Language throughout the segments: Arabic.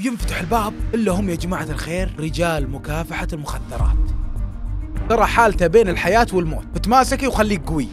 ينفتح الباب إلا هم يا جماعة الخير رجال مكافحة المخدرات ترى حالته بين الحياة والموت فتماسكي وخليك قوي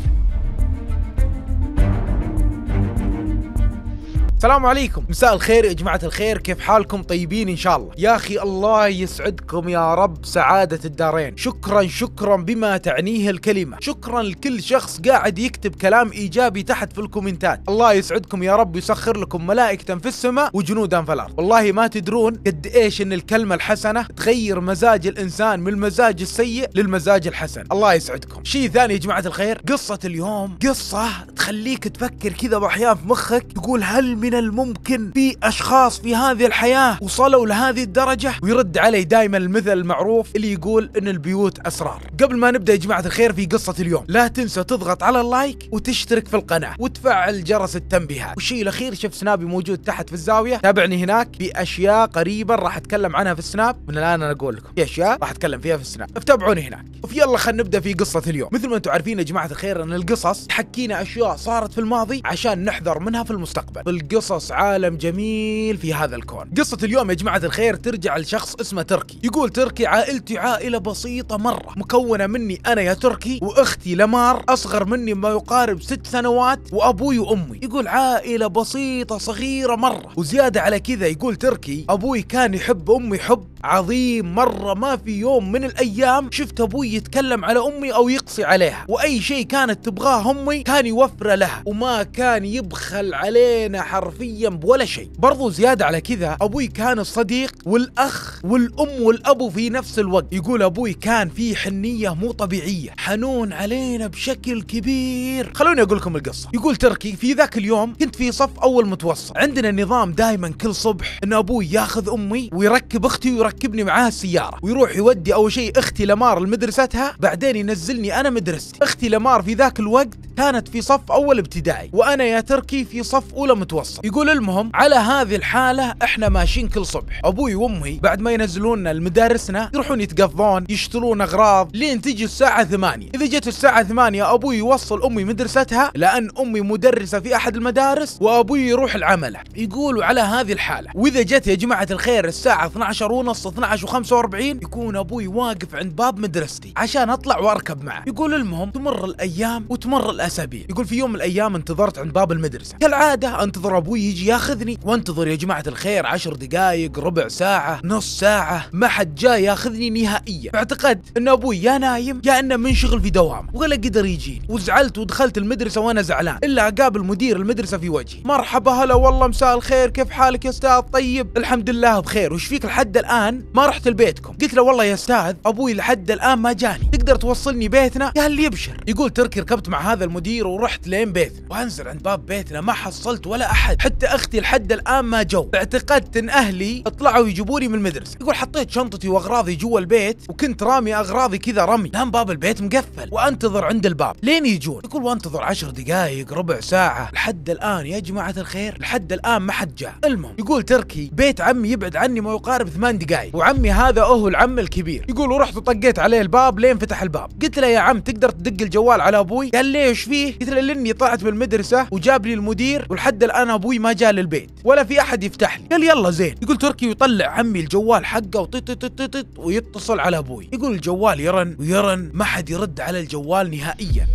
السلام عليكم مساء الخير يا جماعة الخير كيف حالكم طيبين إن شاء الله يا أخي الله يسعدكم يا رب سعادة الدارين شكرا شكرا بما تعنيه الكلمة شكرا لكل شخص قاعد يكتب كلام إيجابي تحت في الكومنتات الله يسعدكم يا رب يسخر لكم ملائكة في السماء وجنودا في الأرض والله ما تدرون قد إيش إن الكلمة الحسنة تغير مزاج الإنسان من المزاج السيء للمزاج الحسن الله يسعدكم شيء ثاني يا جماعة الخير قصة اليوم قصة تخليك تفكر كذا وأحيان في مخك تقول هل من من الممكن في اشخاص في هذه الحياه وصلوا لهذه الدرجه ويرد علي دائما المثل المعروف اللي يقول ان البيوت اسرار قبل ما نبدا يا جماعه الخير في قصه اليوم لا تنسى تضغط على اللايك وتشترك في القناه وتفعل جرس التنبيهات والشيء الاخير شوف سنابي موجود تحت في الزاويه تابعني هناك في اشياء قريبا راح اتكلم عنها في السناب من الان انا اقول لكم في اشياء راح اتكلم فيها في السناب فتابعوني هناك يلا خلينا نبدا في قصه اليوم مثل ما انتم عارفين يا جماعه الخير ان القصص تحكينا اشياء صارت في الماضي عشان نحذر منها في المستقبل في قصص عالم جميل في هذا الكون قصة اليوم يا جماعة الخير ترجع لشخص اسمه تركي يقول تركي عائلتي عائلة بسيطة مرة مكونة مني أنا يا تركي وأختي لمار أصغر مني ما يقارب ست سنوات وأبوي وأمي يقول عائلة بسيطة صغيرة مرة وزيادة على كذا يقول تركي أبوي كان يحب أمي حب عظيم مرة ما في يوم من الأيام شفت أبوي يتكلم على أمي أو يقصي عليها وأي شيء كانت تبغاه أمي كان يوفره لها وما كان يبخل علينا حرفيا بولا شيء برضو زيادة على كذا أبوي كان الصديق والأخ والأم والأبو في نفس الوقت يقول أبوي كان في حنية مو طبيعية حنون علينا بشكل كبير خلوني أقول لكم القصة يقول تركي في ذاك اليوم كنت في صف أول متوسط عندنا نظام دائما كل صبح أن أبوي ياخذ أمي ويركب أختي ويركب يركبني معاه السياره ويروح يودي اول شيء اختي لمار لمدرستها بعدين ينزلني انا مدرستي اختي لمار في ذاك الوقت كانت في صف اول ابتدائي وانا يا تركي في صف اولى متوسط يقول المهم على هذه الحاله احنا ماشيين كل صبح ابوي وامي بعد ما ينزلونا لمدارسنا يروحون يتقضون يشترون اغراض لين تجي الساعه 8 اذا جت الساعه 8 ابوي يوصل امي مدرستها لان امي مدرسه في احد المدارس وابوي يروح العمل يقولوا على هذه الحاله واذا جت يا جماعه الخير الساعه 12 ونص الفصل 12 و45 يكون ابوي واقف عند باب مدرستي عشان اطلع واركب معه يقول المهم تمر الايام وتمر الاسابيع يقول في يوم من الايام انتظرت عند باب المدرسه كالعاده انتظر ابوي يجي ياخذني وانتظر يا جماعه الخير عشر دقائق ربع ساعه نص ساعه ما حد جاي ياخذني نهائيا اعتقدت ان ابوي يا نايم يا انه منشغل في دوامه ولا قدر يجيني وزعلت ودخلت المدرسه وانا زعلان الا اقابل مدير المدرسه في وجهي مرحبا هلا والله مساء الخير كيف حالك يا استاذ طيب الحمد لله بخير وش فيك لحد الان الان ما رحت لبيتكم قلت له والله يا استاذ ابوي لحد الان ما جاني تقدر توصلني بيتنا قال لي ابشر يقول تركي ركبت مع هذا المدير ورحت لين بيتنا وانزل عند باب بيتنا ما حصلت ولا احد حتى اختي لحد الان ما جو اعتقدت ان اهلي طلعوا يجيبوني من المدرسه يقول حطيت شنطتي واغراضي جوا البيت وكنت رامي اغراضي كذا رمي لان باب البيت مقفل وانتظر عند الباب لين يجون يقول وانتظر عشر دقائق ربع ساعه لحد الان يا جماعه الخير لحد الان ما حد جاء المهم يقول تركي بيت عمي يبعد عني ما يقارب ثمان دقائق جاي وعمي هذا اهو العم الكبير يقول ورحت وطقيت عليه الباب لين فتح الباب قلت له يا عم تقدر تدق الجوال على ابوي قال لي ايش فيه قلت له لاني طلعت من المدرسه وجاب لي المدير ولحد الان ابوي ما جاء للبيت ولا في احد يفتح لي قال يلا زين يقول تركي يطلع عمي الجوال حقه وطيط ويتصل على ابوي يقول الجوال يرن ويرن ما حد يرد على الجوال نهائيا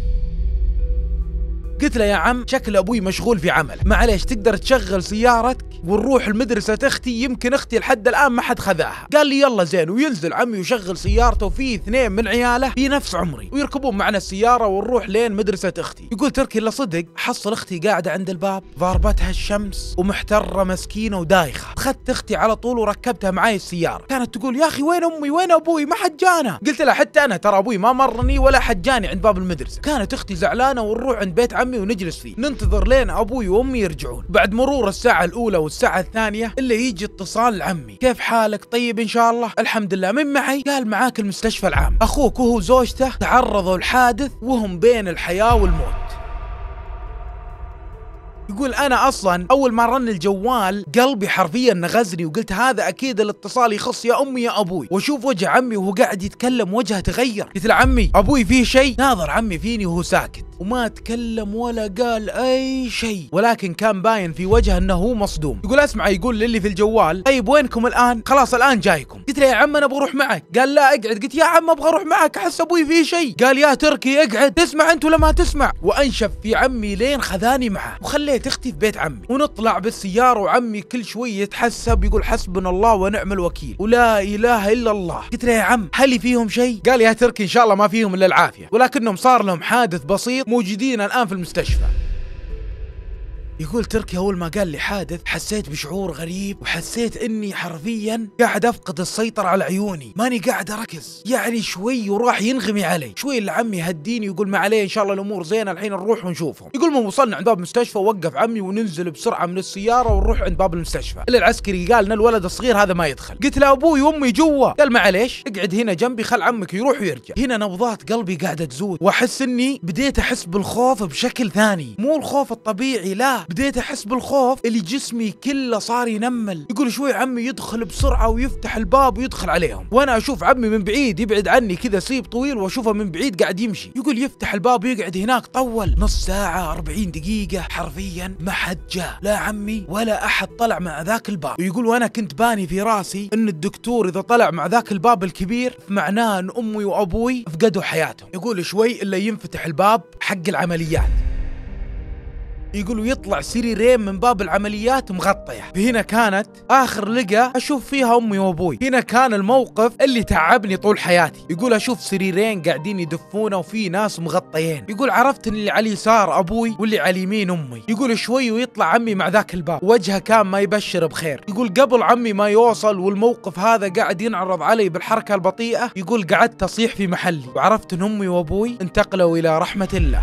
قلت له يا عم شكل ابوي مشغول في عمل معليش تقدر تشغل سيارتك ونروح المدرسة اختي يمكن اختي لحد الان ما حد خذاها قال لي يلا زين وينزل عمي يشغل سيارته وفي اثنين من عياله في نفس عمري ويركبون معنا السيارة ونروح لين مدرسة اختي يقول تركي الا صدق حصل اختي قاعدة عند الباب ضاربتها الشمس ومحترة مسكينة ودايخة اخذت اختي على طول وركبتها معي السيارة كانت تقول يا اخي وين امي وين ابوي ما حد جانا قلت لها حتى انا ترى ابوي ما مرني ولا حد جاني عند باب المدرسة كانت اختي زعلانة ونروح عند بيت عمي عمي ونجلس فيه ننتظر لين ابوي وامي يرجعون بعد مرور الساعه الاولى والساعه الثانيه الا يجي اتصال لعمي كيف حالك طيب ان شاء الله الحمد لله من معي قال معاك المستشفى العام اخوك وهو زوجته تعرضوا لحادث وهم بين الحياه والموت يقول انا اصلا اول ما رن الجوال قلبي حرفيا نغزني وقلت هذا اكيد الاتصال يخص يا امي يا ابوي واشوف وجه عمي وهو قاعد يتكلم وجهه تغير قلت لعمي ابوي فيه شيء ناظر عمي فيني وهو ساكت وما تكلم ولا قال اي شيء ولكن كان باين في وجهه انه هو مصدوم يقول اسمع يقول للي في الجوال طيب وينكم الان خلاص الان جايكم قلت له يا عم انا بروح معك قال لا اقعد قلت يا عم ابغى اروح معك احس ابوي فيه شيء قال يا تركي اقعد تسمع انت ولا ما تسمع وانشف في عمي لين خذاني معه وخليه بيت اختي في بيت عمي ونطلع بالسياره وعمي كل شوي يتحسب يقول حسبنا الله ونعم الوكيل ولا اله الا الله قلت له يا عم هل فيهم شيء قال يا تركي ان شاء الله ما فيهم الا العافيه ولكنهم صار لهم حادث بسيط موجودين الان في المستشفى يقول تركي أول ما قال لي حادث حسيت بشعور غريب وحسيت إني حرفيا قاعد أفقد السيطرة على عيوني ماني قاعد أركز يعني شوي وراح ينغمي علي شوي اللي عمي هديني ويقول ما عليه إن شاء الله الأمور زينة الحين نروح ونشوفهم يقول ما وصلنا عند باب المستشفى وقف عمي وننزل بسرعة من السيارة ونروح عند باب المستشفى إلا العسكري قال لنا الولد الصغير هذا ما يدخل قلت له أبوي وأمي جوا قال معليش اقعد هنا جنبي خل عمك يروح ويرجع هنا نبضات قلبي قاعدة تزود وأحس إني بديت أحس بالخوف بشكل ثاني مو الخوف الطبيعي لا بديت احس بالخوف اللي جسمي كله صار ينمل يقول شوي عمي يدخل بسرعه ويفتح الباب ويدخل عليهم وانا اشوف عمي من بعيد يبعد عني كذا سيب طويل واشوفه من بعيد قاعد يمشي يقول يفتح الباب ويقعد هناك طول نص ساعه 40 دقيقه حرفيا ما حد جاء لا عمي ولا احد طلع مع ذاك الباب ويقول وانا كنت باني في راسي ان الدكتور اذا طلع مع ذاك الباب الكبير معناه ان امي وابوي فقدوا حياتهم يقول شوي الا ينفتح الباب حق العمليات يقول ويطلع سريرين من باب العمليات مغطيه هنا كانت اخر لقى اشوف فيها امي وابوي هنا كان الموقف اللي تعبني طول حياتي يقول اشوف سريرين قاعدين يدفونه وفي ناس مغطيين يقول عرفت ان اللي على اليسار ابوي واللي على اليمين امي يقول شوي ويطلع عمي مع ذاك الباب وجهه كان ما يبشر بخير يقول قبل عمي ما يوصل والموقف هذا قاعد ينعرض علي بالحركه البطيئه يقول قعدت اصيح في محلي وعرفت ان امي وابوي انتقلوا الى رحمه الله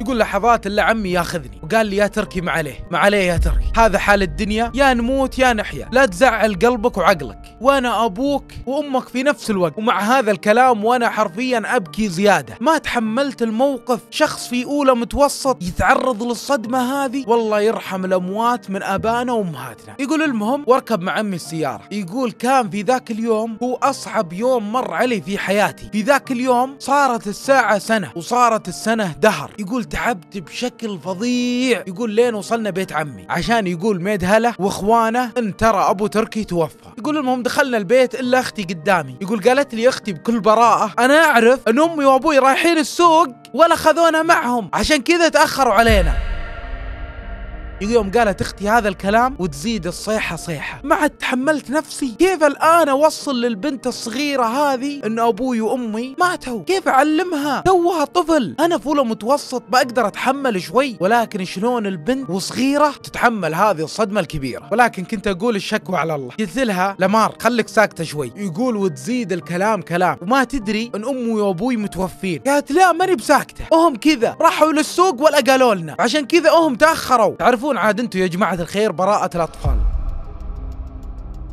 يقول لحظات الا عمي ياخذني وقال لي يا تركي ما عليه ما عليه يا تركي هذا حال الدنيا يا نموت يا نحيا لا تزعل قلبك وعقلك وانا ابوك وامك في نفس الوقت ومع هذا الكلام وانا حرفيا ابكي زياده ما تحملت الموقف شخص في اولى متوسط يتعرض للصدمه هذه والله يرحم الاموات من ابانا وامهاتنا يقول المهم واركب مع امي السياره يقول كان في ذاك اليوم هو اصعب يوم مر علي في حياتي في ذاك اليوم صارت الساعه سنه وصارت السنه دهر يقول تعبت بشكل فظيع يقول لين وصلنا بيت عمي عشان يقول ميد هلا واخوانه ان ترى ابو تركي توفى يقول المهم دخلنا البيت الا اختي قدامي يقول قالت لي اختي بكل براءه انا اعرف ان امي وابوي رايحين السوق ولا خذونا معهم عشان كذا تاخروا علينا يوم قالت اختي هذا الكلام وتزيد الصيحه صيحه ما عاد تحملت نفسي كيف الان اوصل للبنت الصغيره هذه ان ابوي وامي ماتوا كيف اعلمها توها طفل انا فولة متوسط بقدر اتحمل شوي ولكن شلون البنت وصغيره تتحمل هذه الصدمه الكبيره ولكن كنت اقول الشكوى على الله قلت لها لمار خليك ساكته شوي يقول وتزيد الكلام كلام وما تدري ان امي وابوي متوفين قالت لا ماني بساكته هم كذا راحوا للسوق ولا قالوا لنا عشان كذا هم تاخروا تعرفوا تعرفون عاد انتم يا جماعه الخير براءه الاطفال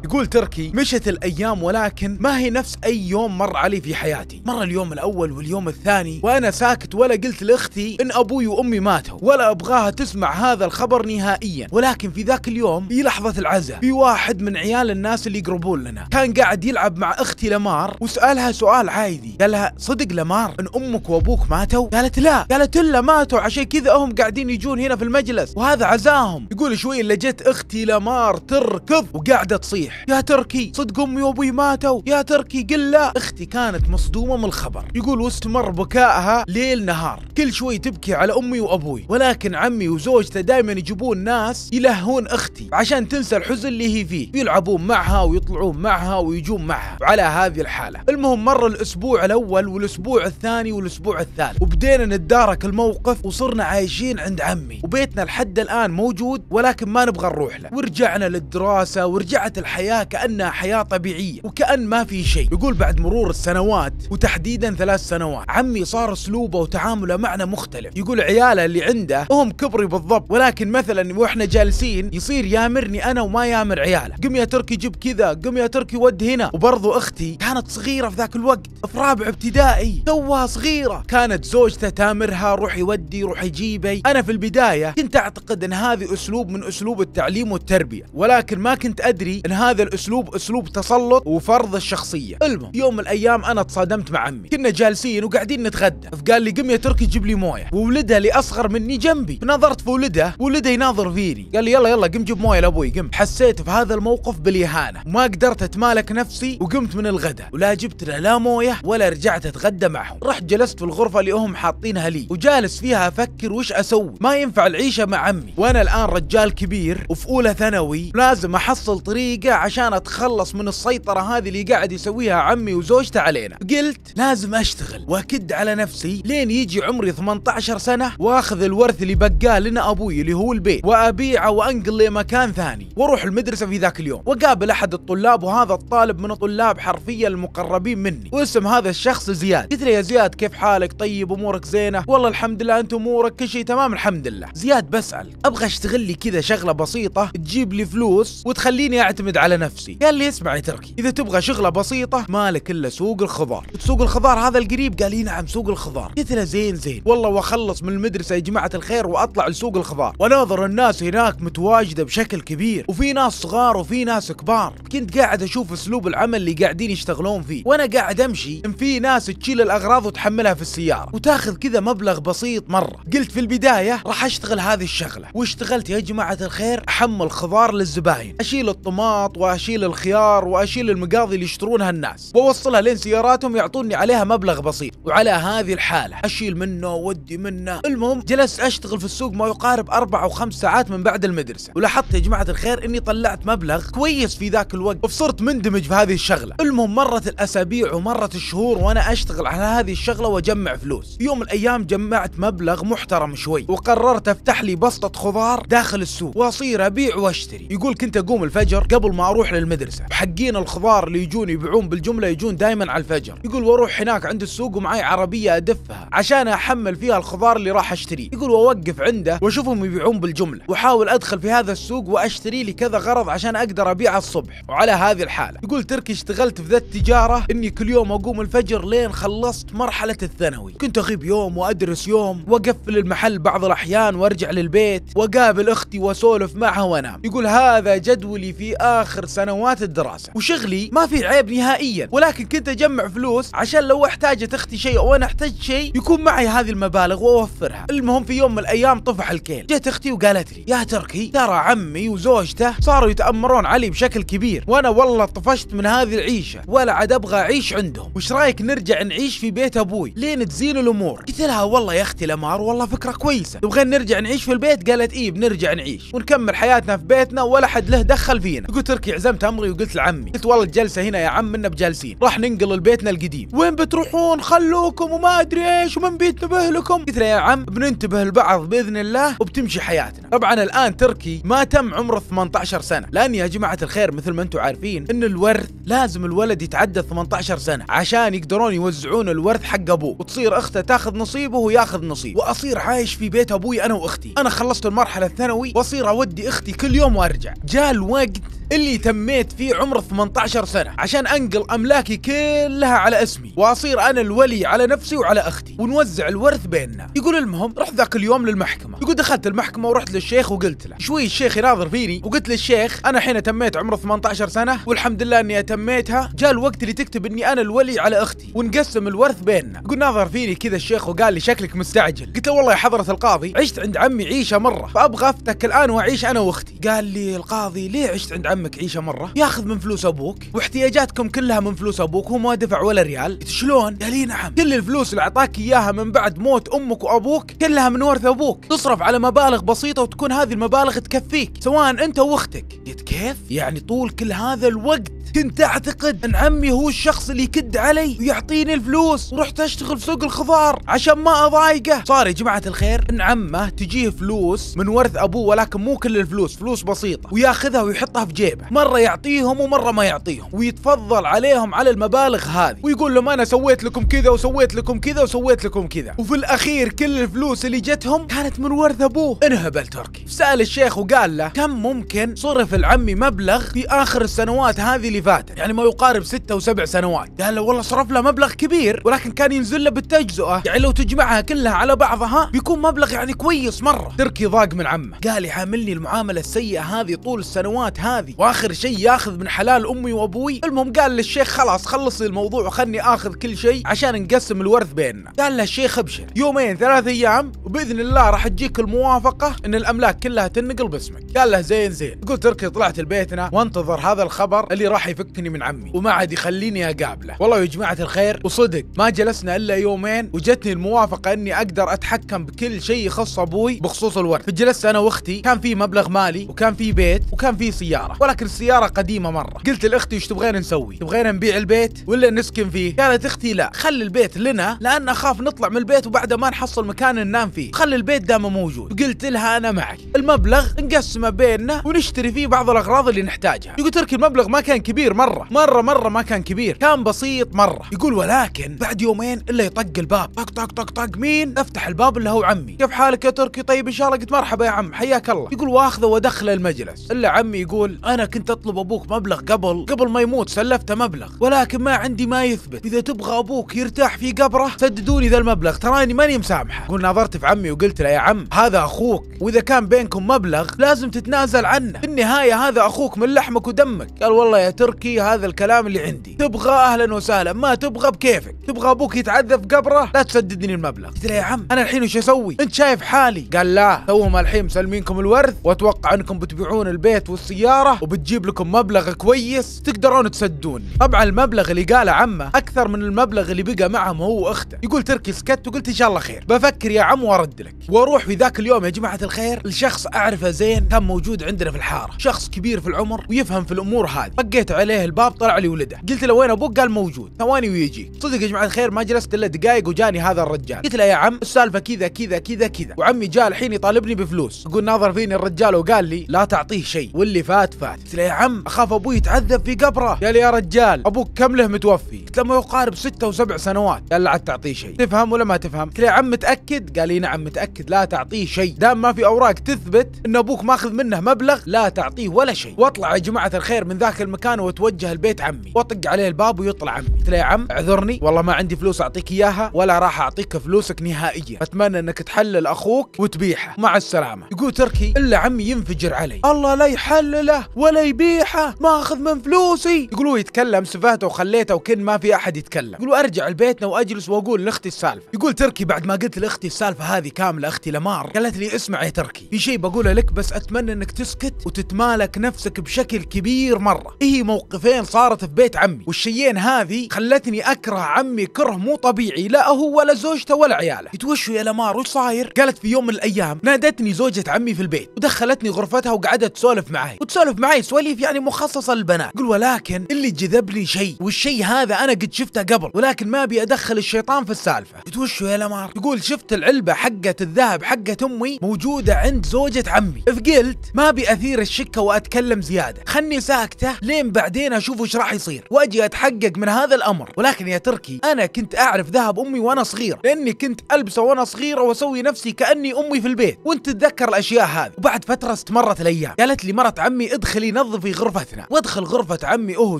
يقول تركي مشت الايام ولكن ما هي نفس اي يوم مر علي في حياتي مر اليوم الاول واليوم الثاني وانا ساكت ولا قلت لاختي ان ابوي وامي ماتوا ولا ابغاها تسمع هذا الخبر نهائيا ولكن في ذاك اليوم في لحظه العزاء في واحد من عيال الناس اللي يقربون لنا كان قاعد يلعب مع اختي لمار وسالها سؤال عادي قال لها صدق لمار ان امك وابوك ماتوا قالت لا قالت الا ماتوا عشان كذا هم قاعدين يجون هنا في المجلس وهذا عزاهم يقول شوي لجت اختي لمار تركض وقاعده تصيح يصيح يا تركي صدق امي وابوي ماتوا يا تركي قل لا اختي كانت مصدومه من الخبر يقول واستمر بكائها ليل نهار كل شوي تبكي على امي وابوي ولكن عمي وزوجته دائما يجيبون ناس يلهون اختي عشان تنسى الحزن اللي هي فيه يلعبون معها ويطلعون معها ويجون معها وعلى هذه الحاله المهم مر الاسبوع الاول والاسبوع الثاني والاسبوع الثالث وبدينا نتدارك الموقف وصرنا عايشين عند عمي وبيتنا لحد الان موجود ولكن ما نبغى نروح له ورجعنا للدراسه ورجعت الحياه الحياة كأنها حياة طبيعية وكأن ما في شيء يقول بعد مرور السنوات وتحديدا ثلاث سنوات عمي صار اسلوبه وتعامله معنا مختلف يقول عياله اللي عنده هم كبري بالضبط ولكن مثلا واحنا جالسين يصير يامرني انا وما يامر عياله قم يا تركي جيب كذا قم يا تركي ود هنا وبرضو اختي كانت صغيرة في ذاك الوقت في رابع ابتدائي توها صغيرة كانت زوجته تامرها روحي ودي روحي جيبي انا في البداية كنت اعتقد ان هذه اسلوب من اسلوب التعليم والتربية ولكن ما كنت ادري ان هذه هذا الاسلوب اسلوب تسلط وفرض الشخصيه المهم يوم من الايام انا تصادمت مع عمي كنا جالسين وقاعدين نتغدى فقال لي قم يا تركي جيب لي مويه وولدها اللي اصغر مني جنبي نظرت في ولده ولده يناظر فيني قال لي يلا يلا قم جيب مويه لابوي قم حسيت في هذا الموقف بالاهانه ما قدرت اتمالك نفسي وقمت من الغداء ولا جبت له لا مويه ولا رجعت اتغدى معهم رحت جلست في الغرفه اللي هم حاطينها لي وجالس فيها افكر وش اسوي ما ينفع العيشه مع عمي وانا الان رجال كبير وفي اولى ثانوي لازم احصل طريقه عشان اتخلص من السيطرة هذه اللي قاعد يسويها عمي وزوجته علينا قلت لازم اشتغل واكد على نفسي لين يجي عمري 18 سنة واخذ الورث اللي بقاه لنا ابوي اللي هو البيت وابيعه وانقل لمكان ثاني واروح المدرسة في ذاك اليوم واقابل احد الطلاب وهذا الطالب من طلاب حرفيا المقربين مني واسم هذا الشخص زياد قلت له يا زياد كيف حالك طيب امورك زينة والله الحمد لله انت امورك كل شيء تمام الحمد لله زياد بسأل ابغى اشتغل لي كذا شغلة بسيطة تجيب لي فلوس وتخليني اعتمد على على نفسي قال لي اسمع يا تركي اذا تبغى شغله بسيطه مالك الا سوق الخضار سوق الخضار هذا القريب قال لي نعم سوق الخضار قلت له زين زين والله واخلص من المدرسه يا جماعه الخير واطلع لسوق الخضار واناظر الناس هناك متواجده بشكل كبير وفي ناس صغار وفي ناس كبار كنت قاعد اشوف اسلوب العمل اللي قاعدين يشتغلون فيه وانا قاعد امشي ان في ناس تشيل الاغراض وتحملها في السياره وتاخذ كذا مبلغ بسيط مره قلت في البدايه راح اشتغل هذه الشغله واشتغلت يا جماعه الخير احمل خضار للزباين اشيل الطماط واشيل الخيار واشيل المقاضي اللي يشترونها الناس واوصلها لين سياراتهم يعطوني عليها مبلغ بسيط وعلى هذه الحاله اشيل منه وودي منه المهم جلست اشتغل في السوق ما يقارب اربع او خمس ساعات من بعد المدرسه ولاحظت يا جماعه الخير اني طلعت مبلغ كويس في ذاك الوقت وصرت مندمج في هذه الشغله المهم مرت الاسابيع ومرت الشهور وانا اشتغل على هذه الشغله واجمع فلوس في يوم من الايام جمعت مبلغ محترم شوي وقررت افتح لي بسطه خضار داخل السوق واصير ابيع واشتري يقول كنت اقوم الفجر قبل ما اروح للمدرسه حقين الخضار اللي يجون يبيعون بالجمله يجون دائما على الفجر يقول واروح هناك عند السوق ومعي عربيه ادفها عشان احمل فيها الخضار اللي راح اشتريه يقول واوقف عنده واشوفهم يبيعون بالجمله واحاول ادخل في هذا السوق واشتري لي كذا غرض عشان اقدر ابيع الصبح وعلى هذه الحاله يقول تركي اشتغلت في ذا التجاره اني كل يوم اقوم الفجر لين خلصت مرحله الثانوي كنت اغيب يوم وادرس يوم واقفل المحل بعض الاحيان وارجع للبيت واقابل اختي واسولف معها وانام يقول هذا جدولي في اخر اخر سنوات الدراسه وشغلي ما في عيب نهائيا ولكن كنت اجمع فلوس عشان لو احتاجت اختي شيء او انا احتجت شيء يكون معي هذه المبالغ واوفرها المهم في يوم من الايام طفح الكيل جت اختي وقالت لي يا تركي ترى عمي وزوجته صاروا يتامرون علي بشكل كبير وانا والله طفشت من هذه العيشه ولا عاد ابغى اعيش عندهم وش رايك نرجع نعيش في بيت ابوي لين تزين الامور قلت لها والله يا اختي الامار والله فكره كويسه تبغين نرجع نعيش في البيت قالت ايه بنرجع نعيش ونكمل حياتنا في بيتنا ولا حد له دخل فينا قلت لك عزمت امري وقلت لعمي قلت والله الجلسه هنا يا عم منا بجالسين راح ننقل لبيتنا القديم وين بتروحون خلوكم وما ادري ايش ومن بيتنبه لكم قلت له يا عم بننتبه لبعض باذن الله وبتمشي حياتنا طبعا الان تركي ما تم عمره 18 سنه لان يا جماعه الخير مثل ما انتم عارفين ان الورث لازم الولد يتعدى 18 سنه عشان يقدرون يوزعون الورث حق ابوه وتصير اخته تاخذ نصيبه وياخذ نصيب واصير عايش في بيت ابوي انا واختي انا خلصت المرحله الثانوي واصير اودي اختي كل يوم وارجع جاء الوقت اللي تميت فيه عمر 18 سنة عشان أنقل أملاكي كلها على اسمي وأصير أنا الولي على نفسي وعلى أختي ونوزع الورث بيننا يقول المهم رحت ذاك اليوم للمحكمة يقول دخلت المحكمة ورحت للشيخ وقلت له شوي الشيخ يناظر فيني وقلت للشيخ أنا حين تميت عمر 18 سنة والحمد لله أني أتميتها جاء الوقت اللي تكتب أني أنا الولي على أختي ونقسم الورث بيننا يقول ناظر فيني كذا الشيخ وقال لي شكلك مستعجل قلت له والله يا حضرة القاضي عشت عند عمي عيشة مرة فأبغى أفتك الآن وأعيش أنا وأختي قال لي القاضي ليه عشت عند عمي عمك عيشه مره ياخذ من فلوس ابوك واحتياجاتكم كلها من فلوس ابوك وما ما دفع ولا ريال شلون قال نعم. لي نعم كل الفلوس اللي اعطاك اياها من بعد موت امك وابوك كلها من ورث ابوك تصرف على مبالغ بسيطه وتكون هذه المبالغ تكفيك سواء انت واختك قلت كيف يعني طول كل هذا الوقت كنت اعتقد ان عمي هو الشخص اللي يكد علي ويعطيني الفلوس ورحت اشتغل في سوق الخضار عشان ما اضايقه صار يا جماعه الخير ان عمه تجيه فلوس من ورث ابوه ولكن مو كل الفلوس فلوس بسيطه وياخذها ويحطها في جيبه جيبه مرة يعطيهم ومرة ما يعطيهم ويتفضل عليهم على المبالغ هذه ويقول لهم أنا سويت لكم كذا وسويت لكم كذا وسويت لكم كذا وفي الأخير كل الفلوس اللي جتهم كانت من ورث أبوه انهبل تركي سأل الشيخ وقال له كم ممكن صرف العمي مبلغ في آخر السنوات هذه اللي فاتت يعني ما يقارب ستة وسبع سنوات قال له والله صرف له مبلغ كبير ولكن كان ينزل له بالتجزئة يعني لو تجمعها كلها على بعضها بيكون مبلغ يعني كويس مرة تركي ضاق من عمه قال يعاملني المعاملة السيئة هذه طول السنوات هذه هذه واخر شيء ياخذ من حلال امي وابوي المهم قال للشيخ خلاص لي الموضوع وخلني اخذ كل شيء عشان نقسم الورث بيننا قال له الشيخ ابشر يومين ثلاث ايام وباذن الله راح تجيك الموافقه ان الاملاك كلها تنقل باسمك قال له زين زين قلت تركي طلعت لبيتنا وانتظر هذا الخبر اللي راح يفكني من عمي وما عاد يخليني اقابله والله يا جماعه الخير وصدق ما جلسنا الا يومين وجتني الموافقه اني اقدر اتحكم بكل شيء يخص ابوي بخصوص الورث فجلست انا واختي كان في مبلغ مالي وكان في بيت وكان في سياره ولكن السياره قديمه مره قلت لاختي ايش تبغينا نسوي تبغينا نبيع البيت ولا نسكن فيه قالت اختي لا خلي البيت لنا لان اخاف نطلع من البيت وبعدها ما نحصل مكان ننام فيه خلي البيت دامه موجود قلت لها انا معك المبلغ نقسمه بيننا ونشتري فيه بعض الاغراض اللي نحتاجها يقول تركي المبلغ ما كان كبير مره مره مره ما كان كبير كان بسيط مره يقول ولكن بعد يومين الا يطق الباب طق طق طق طق مين افتح الباب اللي هو عمي كيف حالك يا تركي طيب ان شاء الله قلت مرحبا يا عم حياك الله يقول واخذه وادخله المجلس الا عمي يقول انا كنت اطلب ابوك مبلغ قبل قبل ما يموت سلفته مبلغ ولكن ما عندي ما يثبت اذا تبغى ابوك يرتاح في قبره سددوا لي ذا المبلغ تراني ماني مسامحه قلت نظرت في عمي وقلت له يا عم هذا اخوك واذا كان بينكم مبلغ لازم تتنازل عنه في النهايه هذا اخوك من لحمك ودمك قال والله يا تركي هذا الكلام اللي عندي تبغى اهلا وسهلا ما تبغى بكيفك تبغى ابوك يتعذب في قبره لا تسددني المبلغ قلت له يا عم انا الحين وش اسوي انت شايف حالي قال لا توهم الحين مسلمينكم الورث واتوقع انكم بتبيعون البيت والسياره وبتجيب لكم مبلغ كويس تقدرون تسدون طبعا المبلغ اللي قاله عمه اكثر من المبلغ اللي بقى معهم هو واخته يقول تركي سكت وقلت ان شاء الله خير بفكر يا عم وارد لك واروح في ذاك اليوم يا جماعه الخير لشخص اعرفه زين كان موجود عندنا في الحاره شخص كبير في العمر ويفهم في الامور هذه طقيت عليه الباب طلع لي ولده قلت له وين ابوك قال موجود ثواني ويجي صدق يا جماعه الخير ما جلست الا دقائق وجاني هذا الرجال قلت له يا عم السالفه كذا كذا كذا كذا وعمي جاء الحين يطالبني بفلوس يقول ناظر فيني الرجال وقال لي لا تعطيه شيء واللي فات فات الساعات قلت له يا عم اخاف ابوي يتعذب في قبره قال لي يا رجال ابوك كم له متوفي قلت له ما يقارب ستة وسبع سنوات قال لا عاد تعطيه شيء تفهم ولا ما تفهم قلت له يا عم متاكد قال لي نعم متاكد لا تعطيه شيء دام ما في اوراق تثبت ان ابوك ماخذ منه مبلغ لا تعطيه ولا شيء واطلع يا جماعه الخير من ذاك المكان واتوجه لبيت عمي واطق عليه الباب ويطلع عمي قلت له يا عم اعذرني والله ما عندي فلوس اعطيك اياها ولا راح اعطيك فلوسك نهائيا اتمنى انك تحلل اخوك وتبيحه مع السلامه يقول تركي الا عمي ينفجر علي الله لا يحلله ولا يبيعها ماخذ اخذ من فلوسي يقولوا يتكلم سفهته وخليته وكن ما في احد يتكلم يقولوا ارجع لبيتنا واجلس واقول لاختي السالفه يقول تركي بعد ما قلت لاختي السالفه هذه كامله اختي لمار قالت لي اسمع يا تركي في شيء بقوله لك بس اتمنى انك تسكت وتتمالك نفسك بشكل كبير مره هي إيه موقفين صارت في بيت عمي والشيين هذه خلتني اكره عمي كره مو طبيعي لا هو ولا زوجته ولا عياله يتوشوا يا لمار وش صاير قالت في يوم من الايام نادتني زوجة عمي في البيت ودخلتني غرفتها وقعدت تسولف معي وتسولف معي معي سواليف يعني مخصصه للبنات قل ولكن اللي جذبني شيء والشيء هذا انا قد شفته قبل ولكن ما ابي ادخل الشيطان في السالفه قلت وشو يا لمار يقول شفت العلبه حقه الذهب حقه امي موجوده عند زوجة عمي فقلت ما ابي اثير الشكه واتكلم زياده خلني ساكته لين بعدين اشوف وش راح يصير واجي اتحقق من هذا الامر ولكن يا تركي انا كنت اعرف ذهب امي وانا صغير لاني كنت البسه وانا صغيره واسوي نفسي كاني امي في البيت وانت تتذكر الاشياء هذه وبعد فتره استمرت الايام قالت لي مرت عمي ادخل يخليه نظفي غرفتنا وادخل غرفة عمي أهو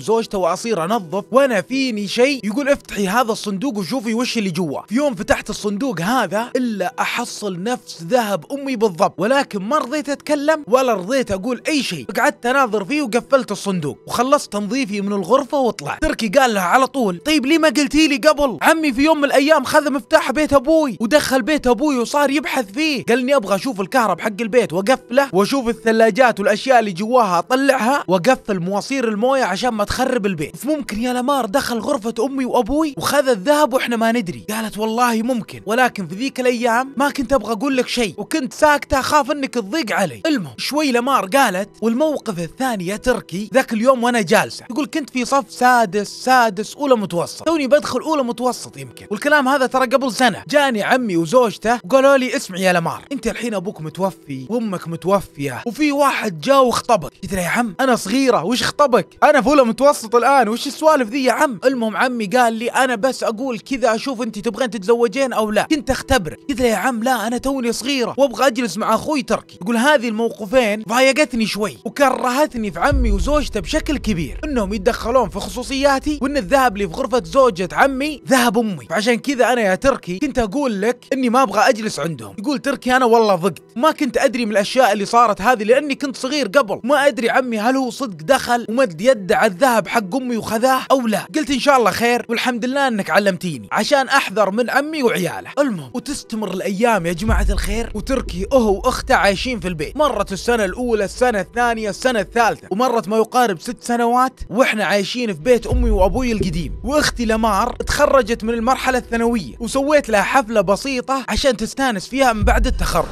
زوجته وأصير أنظف وأنا فيني شيء يقول افتحي هذا الصندوق وشوفي وش اللي جوا في يوم فتحت الصندوق هذا إلا أحصل نفس ذهب أمي بالضبط ولكن ما رضيت أتكلم ولا رضيت أقول أي شيء قعدت أناظر فيه وقفلت الصندوق وخلصت تنظيفي من الغرفة وطلعت تركي قال لها على طول طيب ليه ما قلتي لي قبل عمي في يوم من الأيام خذ مفتاح بيت أبوي ودخل بيت أبوي وصار يبحث فيه قال إني أبغى أشوف الكهرب حق البيت وأقفله وأشوف الثلاجات والأشياء اللي جواها اطلعها واقفل مواصير المويه عشان ما تخرب البيت ممكن يا لمار دخل غرفه امي وابوي وخذ الذهب واحنا ما ندري قالت والله ممكن ولكن في ذيك الايام ما كنت ابغى اقول لك شيء وكنت ساكته اخاف انك تضيق علي المهم شوي لمار قالت والموقف الثاني يا تركي ذاك اليوم وانا جالسه يقول كنت في صف سادس سادس اولى متوسط توني بدخل اولى متوسط يمكن والكلام هذا ترى قبل سنه جاني عمي وزوجته وقالوا لي اسمعي يا لمار انت الحين ابوك متوفي وامك متوفيه وفي واحد جاء واخطبك ادري يا عم انا صغيره وش خطبك انا فولة متوسط الان وش السوالف ذي يا عم المهم عمي قال لي انا بس اقول كذا اشوف انت تبغين تتزوجين او لا كنت اختبرك قلت له يا عم لا انا توني صغيره وابغى اجلس مع اخوي تركي يقول هذه الموقفين ضايقتني شوي وكرهتني في عمي وزوجته بشكل كبير انهم يتدخلون في خصوصياتي وان الذهب اللي في غرفه زوجة عمي ذهب امي فعشان كذا انا يا تركي كنت اقول لك اني ما ابغى اجلس عندهم يقول تركي انا والله ضقت ما كنت ادري من الاشياء اللي صارت هذه لاني كنت صغير قبل ما ادري ادري عمي هل هو صدق دخل ومد يده على الذهب حق امي وخذاه او لا قلت ان شاء الله خير والحمد لله انك علمتيني عشان احذر من عمي وعياله المهم وتستمر الايام يا جماعه الخير وتركي هو واخته عايشين في البيت مرت السنه الاولى السنه الثانيه السنه الثالثه ومرت ما يقارب ست سنوات واحنا عايشين في بيت امي وابوي القديم واختي لمار تخرجت من المرحله الثانويه وسويت لها حفله بسيطه عشان تستانس فيها من بعد التخرج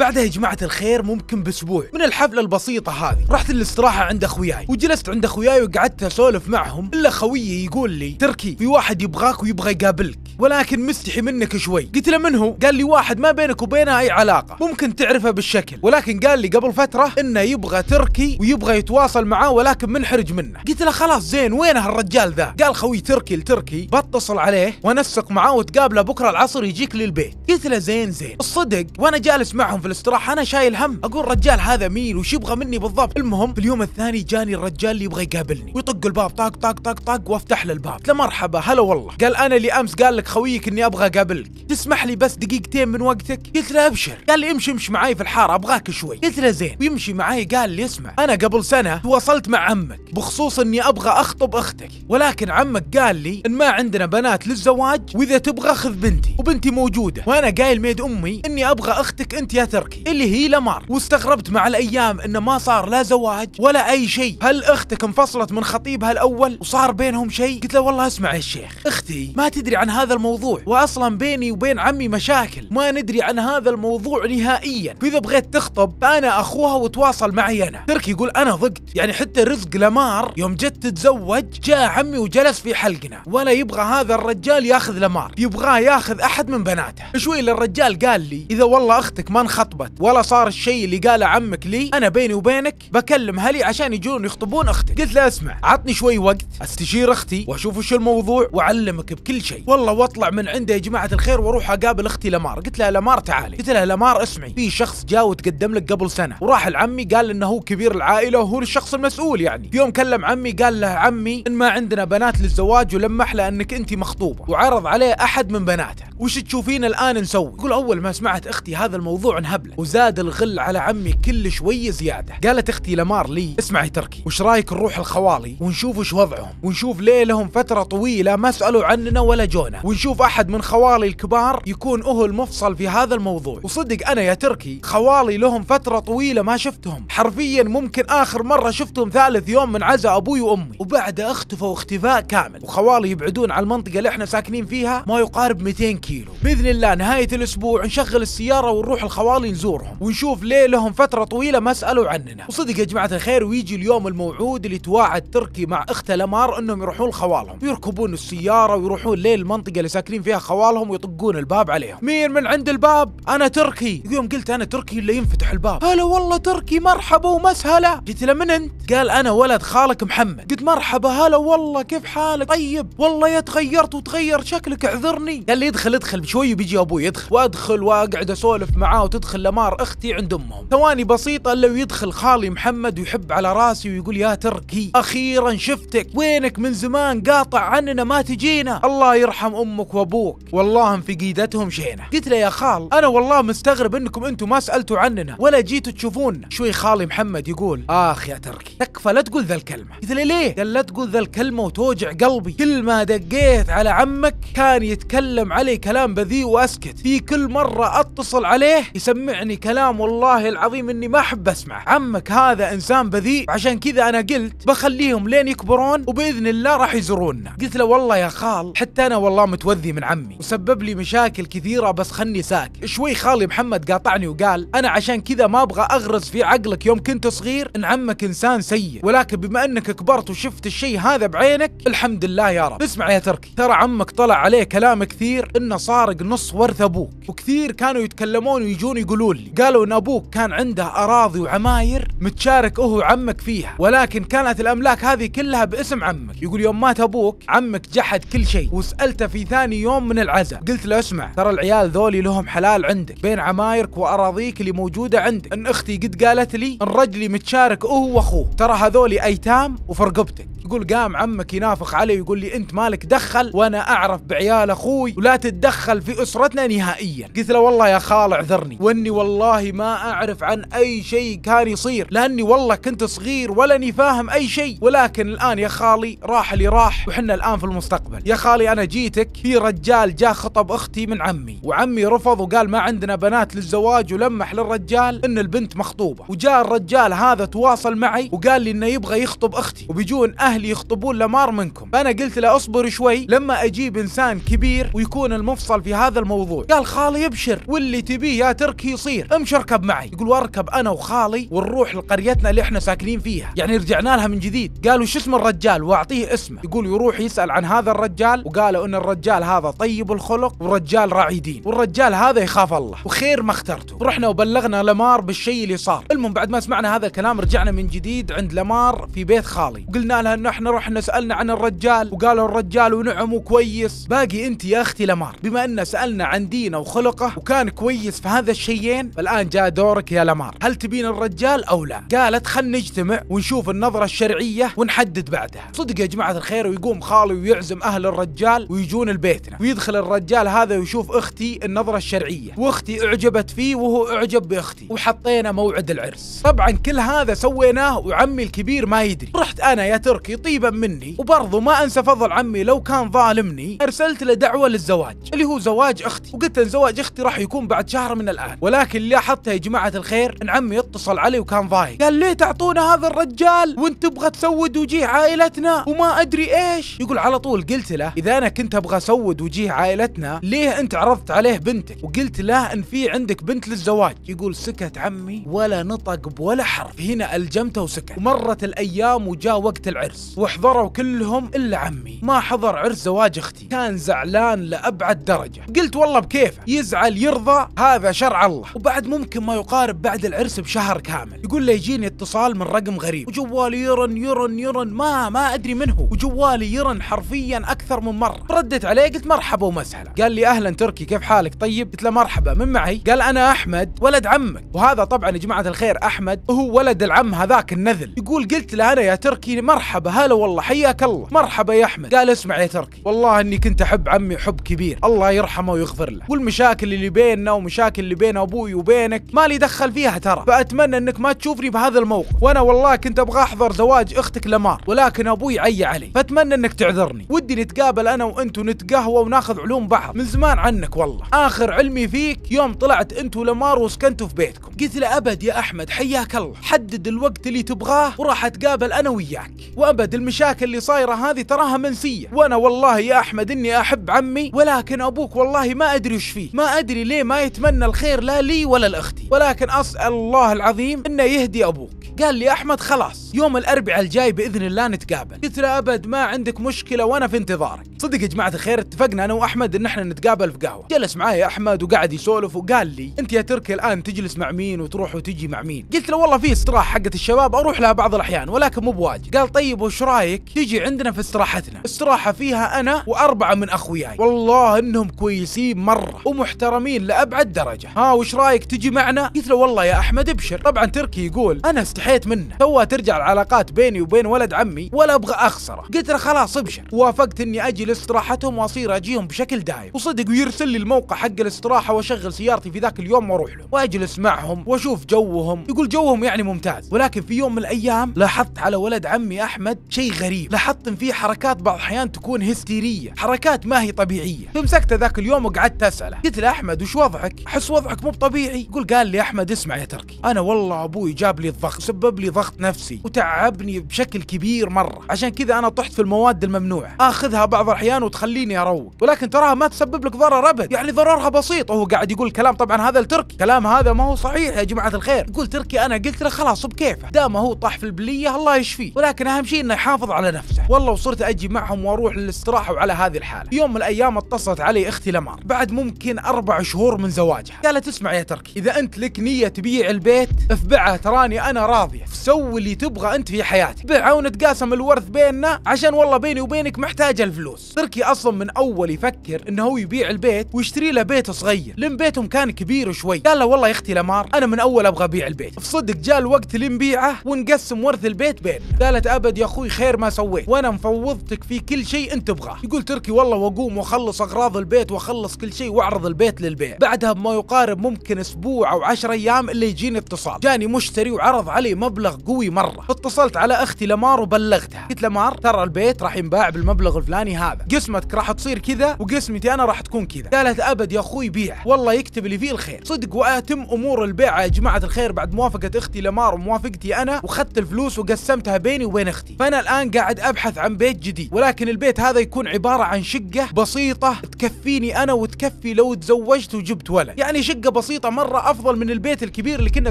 بعدها يا جماعه الخير ممكن باسبوع من الحفله البسيطه هذه رحت الاستراحه عند اخوياي وجلست عند اخوياي وقعدت اسولف معهم الا خويي يقول لي تركي في واحد يبغاك ويبغى يقابلك ولكن مستحي منك شوي قلت له من هو قال لي واحد ما بينك وبينه اي علاقه ممكن تعرفه بالشكل ولكن قال لي قبل فتره انه يبغى تركي ويبغى يتواصل معاه ولكن منحرج منه قلت له خلاص زين وين هالرجال ذا قال خوي تركي لتركي بتصل عليه وانسق معاه وتقابله بكره العصر يجيك للبيت قلت له زين زين الصدق وانا جالس معهم في الاستراحه انا شايل هم اقول رجال هذا مين وش يبغى مني بالضبط المهم في اليوم الثاني جاني الرجال اللي يبغى يقابلني ويطق الباب طاق طاق طاق طاق وافتح له الباب له مرحبا هلا والله قال انا اللي امس قال لك خويك اني ابغى اقابلك تسمح لي بس دقيقتين من وقتك قلت له ابشر قال لي امشي امشي معاي في الحاره ابغاك شوي قلت له زين ويمشي معاي قال لي اسمع انا قبل سنه تواصلت مع عمك بخصوص اني ابغى اخطب اختك ولكن عمك قال لي ان ما عندنا بنات للزواج واذا تبغى خذ بنتي وبنتي موجوده وانا قايل ميد امي اني ابغى اختك انت يا تركي اللي هي لمار واستغربت مع الايام انه ما صار لا زواج ولا اي شيء هل اختك انفصلت من خطيبها الاول وصار بينهم شيء قلت له والله اسمع يا شيخ اختي ما تدري عن هذا الموضوع واصلا بيني وبين عمي مشاكل ما ندري عن هذا الموضوع نهائيا فاذا بغيت تخطب فانا اخوها وتواصل معي انا تركي يقول انا ضقت يعني حتى رزق لمار يوم جت تتزوج جاء عمي وجلس في حلقنا ولا يبغى هذا الرجال ياخذ لمار يبغاه ياخذ احد من بناته شوي للرجال قال لي اذا والله اختك ما انخ خطبت ولا صار الشيء اللي قاله عمك لي انا بيني وبينك بكلم هلي عشان يجون يخطبون اختك قلت له اسمع عطني شوي وقت استشير اختي واشوف وش الموضوع واعلمك بكل شيء والله واطلع من عنده يا جماعه الخير واروح اقابل اختي لمار قلت لها لمار تعالي قلت لها لمار اسمعي في شخص جاء وتقدم لك قبل سنه وراح لعمي قال انه هو كبير العائله وهو الشخص المسؤول يعني في يوم كلم عمي قال له عمي ان ما عندنا بنات للزواج ولمح له انك انت مخطوبه وعرض عليه احد من بناته وش تشوفين الان نسوي يقول اول ما سمعت اختي هذا الموضوع انهبلت وزاد الغل على عمي كل شوي زياده قالت اختي لمار لي اسمعي تركي وش رايك نروح الخوالي ونشوف وش وضعهم ونشوف ليه لهم فتره طويله ما سالوا عننا ولا جونا ونشوف احد من خوالي الكبار يكون اهو المفصل في هذا الموضوع وصدق انا يا تركي خوالي لهم فتره طويله ما شفتهم حرفيا ممكن اخر مره شفتهم ثالث يوم من عزا ابوي وامي وبعدها اختفوا اختفاء كامل وخوالي يبعدون على المنطقه اللي احنا ساكنين فيها ما يقارب 200 كيلو كيلو باذن الله نهايه الاسبوع نشغل السياره ونروح الخوالي نزورهم ونشوف ليه لهم فتره طويله ما سالوا عننا وصدق يا جماعه الخير ويجي اليوم الموعود اللي توعد تركي مع اخته لمار انهم يروحون لخوالهم ويركبون السياره ويروحون ليه المنطقه اللي ساكنين فيها خوالهم ويطقون الباب عليهم مين من عند الباب انا تركي يوم قلت انا تركي اللي ينفتح الباب هلا والله تركي مرحبا ومسهلا قلت له من انت قال انا ولد خالك محمد قلت مرحبا هلا والله كيف حالك طيب والله يا تغيرت وتغير شكلك اعذرني قال لي ادخل تدخل بشوي وبيجي ابوي يدخل وادخل واقعد اسولف معاه وتدخل لمار اختي عند امهم ثواني بسيطه الا ويدخل خالي محمد ويحب على راسي ويقول يا تركي اخيرا شفتك وينك من زمان قاطع عننا ما تجينا الله يرحم امك وابوك والله قيدتهم شينه قلت له يا خال انا والله مستغرب انكم انتم ما سالتوا عننا ولا جيتوا تشوفونا شوي خالي محمد يقول اخ يا تركي تكفى لا تقول ذا الكلمه قلت له ليه قال لا تقول ذا الكلمه وتوجع قلبي كل ما دقيت على عمك كان يتكلم عليك كلام بذيء واسكت في كل مرة اتصل عليه يسمعني كلام والله العظيم اني ما احب اسمعه عمك هذا انسان بذيء عشان كذا انا قلت بخليهم لين يكبرون وباذن الله راح يزورونا قلت له والله يا خال حتى انا والله متوذي من عمي وسبب لي مشاكل كثيرة بس خلني ساكت شوي خالي محمد قاطعني وقال انا عشان كذا ما ابغى اغرز في عقلك يوم كنت صغير ان عمك انسان سيء ولكن بما انك كبرت وشفت الشيء هذا بعينك الحمد لله يا رب اسمع يا تركي ترى عمك طلع عليه كلام كثير انه سارق نص ورث ابوك وكثير كانوا يتكلمون ويجون يقولون لي قالوا ان ابوك كان عنده اراضي وعماير متشارك هو وعمك فيها ولكن كانت الاملاك هذه كلها باسم عمك يقول يوم مات ابوك عمك جحد كل شيء وسالته في ثاني يوم من العزاء قلت له اسمع ترى العيال ذولي لهم حلال عندك بين عمايرك واراضيك اللي موجوده عندك ان اختي قد قالت لي ان رجلي متشارك هو واخوه ترى هذولي ايتام وفي رقبتك يقول قام عمك ينافق علي ويقول لي انت مالك دخل وانا اعرف بعيال اخوي ولا تد يتدخل في أسرتنا نهائيا قلت له والله يا خال اعذرني واني والله ما أعرف عن أي شيء كان يصير لأني والله كنت صغير ولاني فاهم أي شيء ولكن الآن يا خالي راح اللي راح وحنا الآن في المستقبل يا خالي أنا جيتك في رجال جاء خطب أختي من عمي وعمي رفض وقال ما عندنا بنات للزواج ولمح للرجال ان البنت مخطوبه وجاء الرجال هذا تواصل معي وقال لي انه يبغى يخطب اختي وبيجون اهلي يخطبون لمار منكم فانا قلت له اصبر شوي لما اجيب انسان كبير ويكون الم مفصل في هذا الموضوع قال خالي ابشر واللي تبيه يا تركي يصير امشي اركب معي يقول واركب انا وخالي ونروح لقريتنا اللي احنا ساكنين فيها يعني رجعنا لها من جديد قالوا شو اسم الرجال واعطيه اسمه يقول يروح يسال عن هذا الرجال وقالوا ان الرجال هذا طيب الخلق ورجال راعي دين والرجال هذا يخاف الله وخير ما اخترته ورحنا وبلغنا لمار بالشيء اللي صار المهم بعد ما سمعنا هذا الكلام رجعنا من جديد عند لمار في بيت خالي وقلنا لها ان احنا رحنا سالنا عن الرجال وقالوا الرجال ونعم وكويس باقي انت يا اختي لمار بما أن سألنا عن دينه وخلقه وكان كويس في هذا الشيئين فالآن جاء دورك يا لمار هل تبين الرجال أو لا قالت خل نجتمع ونشوف النظرة الشرعية ونحدد بعدها صدق يا جماعة الخير ويقوم خالي ويعزم أهل الرجال ويجون لبيتنا ويدخل الرجال هذا ويشوف أختي النظرة الشرعية وأختي أعجبت فيه وهو أعجب بأختي وحطينا موعد العرس طبعا كل هذا سويناه وعمي الكبير ما يدري رحت أنا يا تركي طيبا مني وبرضه ما أنسى فضل عمي لو كان ظالمني أرسلت له دعوة للزواج اللي هو زواج اختي وقلت ان زواج اختي راح يكون بعد شهر من الان ولكن اللي لاحظته يا جماعه الخير ان عمي اتصل علي وكان ضايق قال ليه تعطونا هذا الرجال وانت تبغى تسود وجيه عائلتنا وما ادري ايش يقول على طول قلت له اذا انا كنت ابغى اسود وجيه عائلتنا ليه انت عرضت عليه بنتك وقلت له ان في عندك بنت للزواج يقول سكت عمي ولا نطق بولا حرف هنا الجمته وسكت ومرت الايام وجاء وقت العرس وحضروا كلهم الا عمي ما حضر عرس زواج اختي كان زعلان لابعد الدرجة قلت والله بكيف يزعل يرضى هذا شرع الله وبعد ممكن ما يقارب بعد العرس بشهر كامل يقول لي يجيني اتصال من رقم غريب وجوالي يرن يرن يرن ما ما ادري من هو وجوالي يرن حرفيا اكثر من مرة ردت عليه قلت مرحبا ومسهلا قال لي اهلا تركي كيف حالك طيب قلت له مرحبا من معي قال انا احمد ولد عمك وهذا طبعا يا جماعة الخير احمد هو ولد العم هذاك النذل يقول قلت له انا يا تركي مرحبا هلا والله حياك الله مرحبا يا احمد قال اسمع يا تركي والله اني كنت احب عمي حب كبير الله يرحمه ويغفر له والمشاكل اللي بيننا ومشاكل اللي بين ابوي وبينك ما لي دخل فيها ترى فاتمنى انك ما تشوفني بهذا الموقف وانا والله كنت ابغى احضر زواج اختك لمار ولكن ابوي عي علي فاتمنى انك تعذرني ودي نتقابل انا وانت ونتقهوى وناخذ علوم بعض من زمان عنك والله اخر علمي فيك يوم طلعت انت ولمار وسكنتوا في بيتكم قلت له ابد يا احمد حياك الله حدد الوقت اللي تبغاه وراح اتقابل انا وياك وابد المشاكل اللي صايره هذه تراها منسيه وانا والله يا احمد اني احب عمي ولكن لكن ابوك والله ما ادري وش فيه ما ادري ليه ما يتمنى الخير لا لي ولا لاختي ولكن اسال الله العظيم انه يهدي ابوك قال لي احمد خلاص يوم الاربعاء الجاي باذن الله نتقابل قلت له ابد ما عندك مشكله وانا في انتظارك صدق يا جماعه الخير اتفقنا انا واحمد ان احنا نتقابل في قهوه جلس معايا احمد وقعد يسولف وقال لي انت يا تركي الان تجلس مع مين وتروح وتجي مع مين قلت له والله في استراحه حقت الشباب اروح لها بعض الاحيان ولكن مو بواجد قال طيب وش رايك تجي عندنا في استراحتنا استراحه فيها انا واربعه من اخوياي والله انهم كويسين مره ومحترمين لابعد درجه ها وش رايك تجي معنا قلت له والله يا احمد ابشر طبعا تركي يقول انا استحي استحيت منه سوى ترجع العلاقات بيني وبين ولد عمي ولا ابغى اخسره قلت له خلاص ابشر وافقت اني اجي لاستراحتهم واصير اجيهم بشكل دايم وصدق ويرسل لي الموقع حق الاستراحه واشغل سيارتي في ذاك اليوم واروح له واجلس معهم واشوف جوهم يقول جوهم يعني ممتاز ولكن في يوم من الايام لاحظت على ولد عمي احمد شيء غريب لاحظت ان فيه حركات بعض الاحيان تكون هستيريه حركات ما هي طبيعيه فمسكته ذاك اليوم وقعدت اساله قلت له احمد وش وضعك احس وضعك مو طبيعي يقول قال لي احمد اسمع يا تركي انا والله ابوي جاب لي الضغط وسبب لي ضغط نفسي وتعبني بشكل كبير مرة عشان كذا أنا طحت في المواد الممنوعة آخذها بعض الأحيان وتخليني أروق ولكن تراها ما تسبب لك ضرر أبد يعني ضررها بسيط وهو قاعد يقول كلام طبعا هذا التركي كلام هذا ما هو صحيح يا جماعة الخير يقول تركي أنا قلت له خلاص بكيفه دام هو طاح في البلية الله يشفيه ولكن أهم شيء أنه يحافظ على نفسه والله وصرت أجي معهم وأروح للاستراحة وعلى هذه الحالة يوم من الأيام اتصلت علي أختي لمار بعد ممكن أربع شهور من زواجها قالت اسمع يا تركي إذا أنت لك نية تبيع البيت افبعه تراني أنا راح راضيه، سوي اللي تبغى انت في حياتك بيعها ونتقاسم الورث بيننا عشان والله بيني وبينك محتاج الفلوس تركي اصلا من اول يفكر انه هو يبيع البيت ويشتري له بيت صغير لان بيتهم كان كبير شوي قال له والله يا اختي لمار انا من اول ابغى ابيع البيت فصدق جاء الوقت اللي نبيعه ونقسم ورث البيت بيننا قالت ابد يا اخوي خير ما سويت وانا مفوضتك في كل شيء انت تبغاه يقول تركي والله واقوم واخلص اغراض البيت واخلص كل شيء واعرض البيت للبيع بعدها بما يقارب ممكن اسبوع او 10 ايام اللي يجيني اتصال جاني مشتري وعرض علي عليه مبلغ قوي مرة اتصلت على أختي لمار وبلغتها قلت لمار ترى البيت راح ينباع بالمبلغ الفلاني هذا قسمتك راح تصير كذا وقسمتي أنا راح تكون كذا قالت أبد يا أخوي بيع والله يكتب لي فيه الخير صدق وأتم أمور البيع يا جماعة الخير بعد موافقة أختي لمار وموافقتي أنا وخدت الفلوس وقسمتها بيني وبين أختي فأنا الآن قاعد أبحث عن بيت جديد ولكن البيت هذا يكون عبارة عن شقة بسيطة تكفيني أنا وتكفي لو تزوجت وجبت ولد يعني شقة بسيطة مرة أفضل من البيت الكبير اللي كنا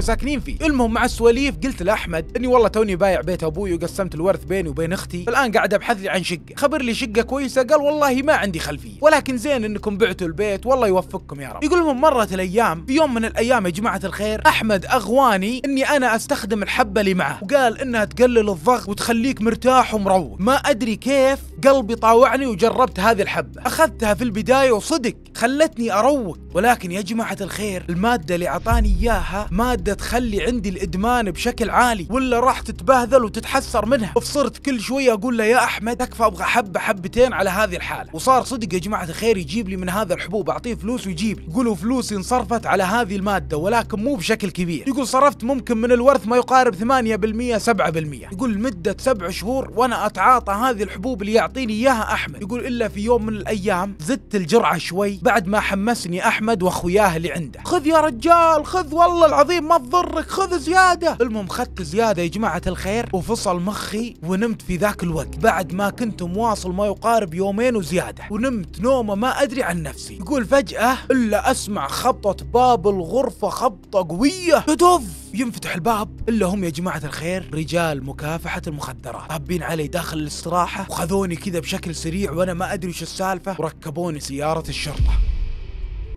ساكنين فيه المهم مع السواليف قلت لاحمد اني والله توني بايع بيت ابوي وقسمت الورث بيني وبين اختي فالان قاعد ابحث لي عن شقه خبر لي شقه كويسه قال والله ما عندي خلفيه ولكن زين انكم بعتوا البيت والله يوفقكم يا رب يقول لهم مرت الايام في يوم من الايام يا جماعه الخير احمد اغواني اني انا استخدم الحبه اللي معه وقال انها تقلل الضغط وتخليك مرتاح ومروق ما ادري كيف قلبي طاوعني وجربت هذه الحبه اخذتها في البدايه وصدق خلتني اروق ولكن يا جماعه الخير الماده اللي اعطاني اياها ماده تخلي عندي الادمان بشكل بشكل عالي ولا راح تتبهذل وتتحسر منها فصرت كل شويه اقول له يا احمد تكفى ابغى حبه حبتين على هذه الحاله وصار صدق يا جماعه الخير يجيب لي من هذا الحبوب اعطيه فلوس ويجيب لي يقولوا فلوسي انصرفت على هذه الماده ولكن مو بشكل كبير يقول صرفت ممكن من الورث ما يقارب 8% 7% يقول مده سبع شهور وانا اتعاطى هذه الحبوب اللي يعطيني اياها احمد يقول الا في يوم من الايام زدت الجرعه شوي بعد ما حمسني احمد واخوياه اللي عنده خذ يا رجال خذ والله العظيم ما تضرك خذ زياده المهم خدت زيادة يا جماعة الخير وفصل مخي ونمت في ذاك الوقت بعد ما كنت مواصل ما يقارب يومين وزيادة ونمت نومة ما أدري عن نفسي يقول فجأة إلا أسمع خبطة باب الغرفة خبطة قوية يدف ينفتح الباب الا هم يا جماعه الخير رجال مكافحه المخدرات هابين علي داخل الاستراحه وخذوني كذا بشكل سريع وانا ما ادري وش السالفه وركبوني سياره الشرطه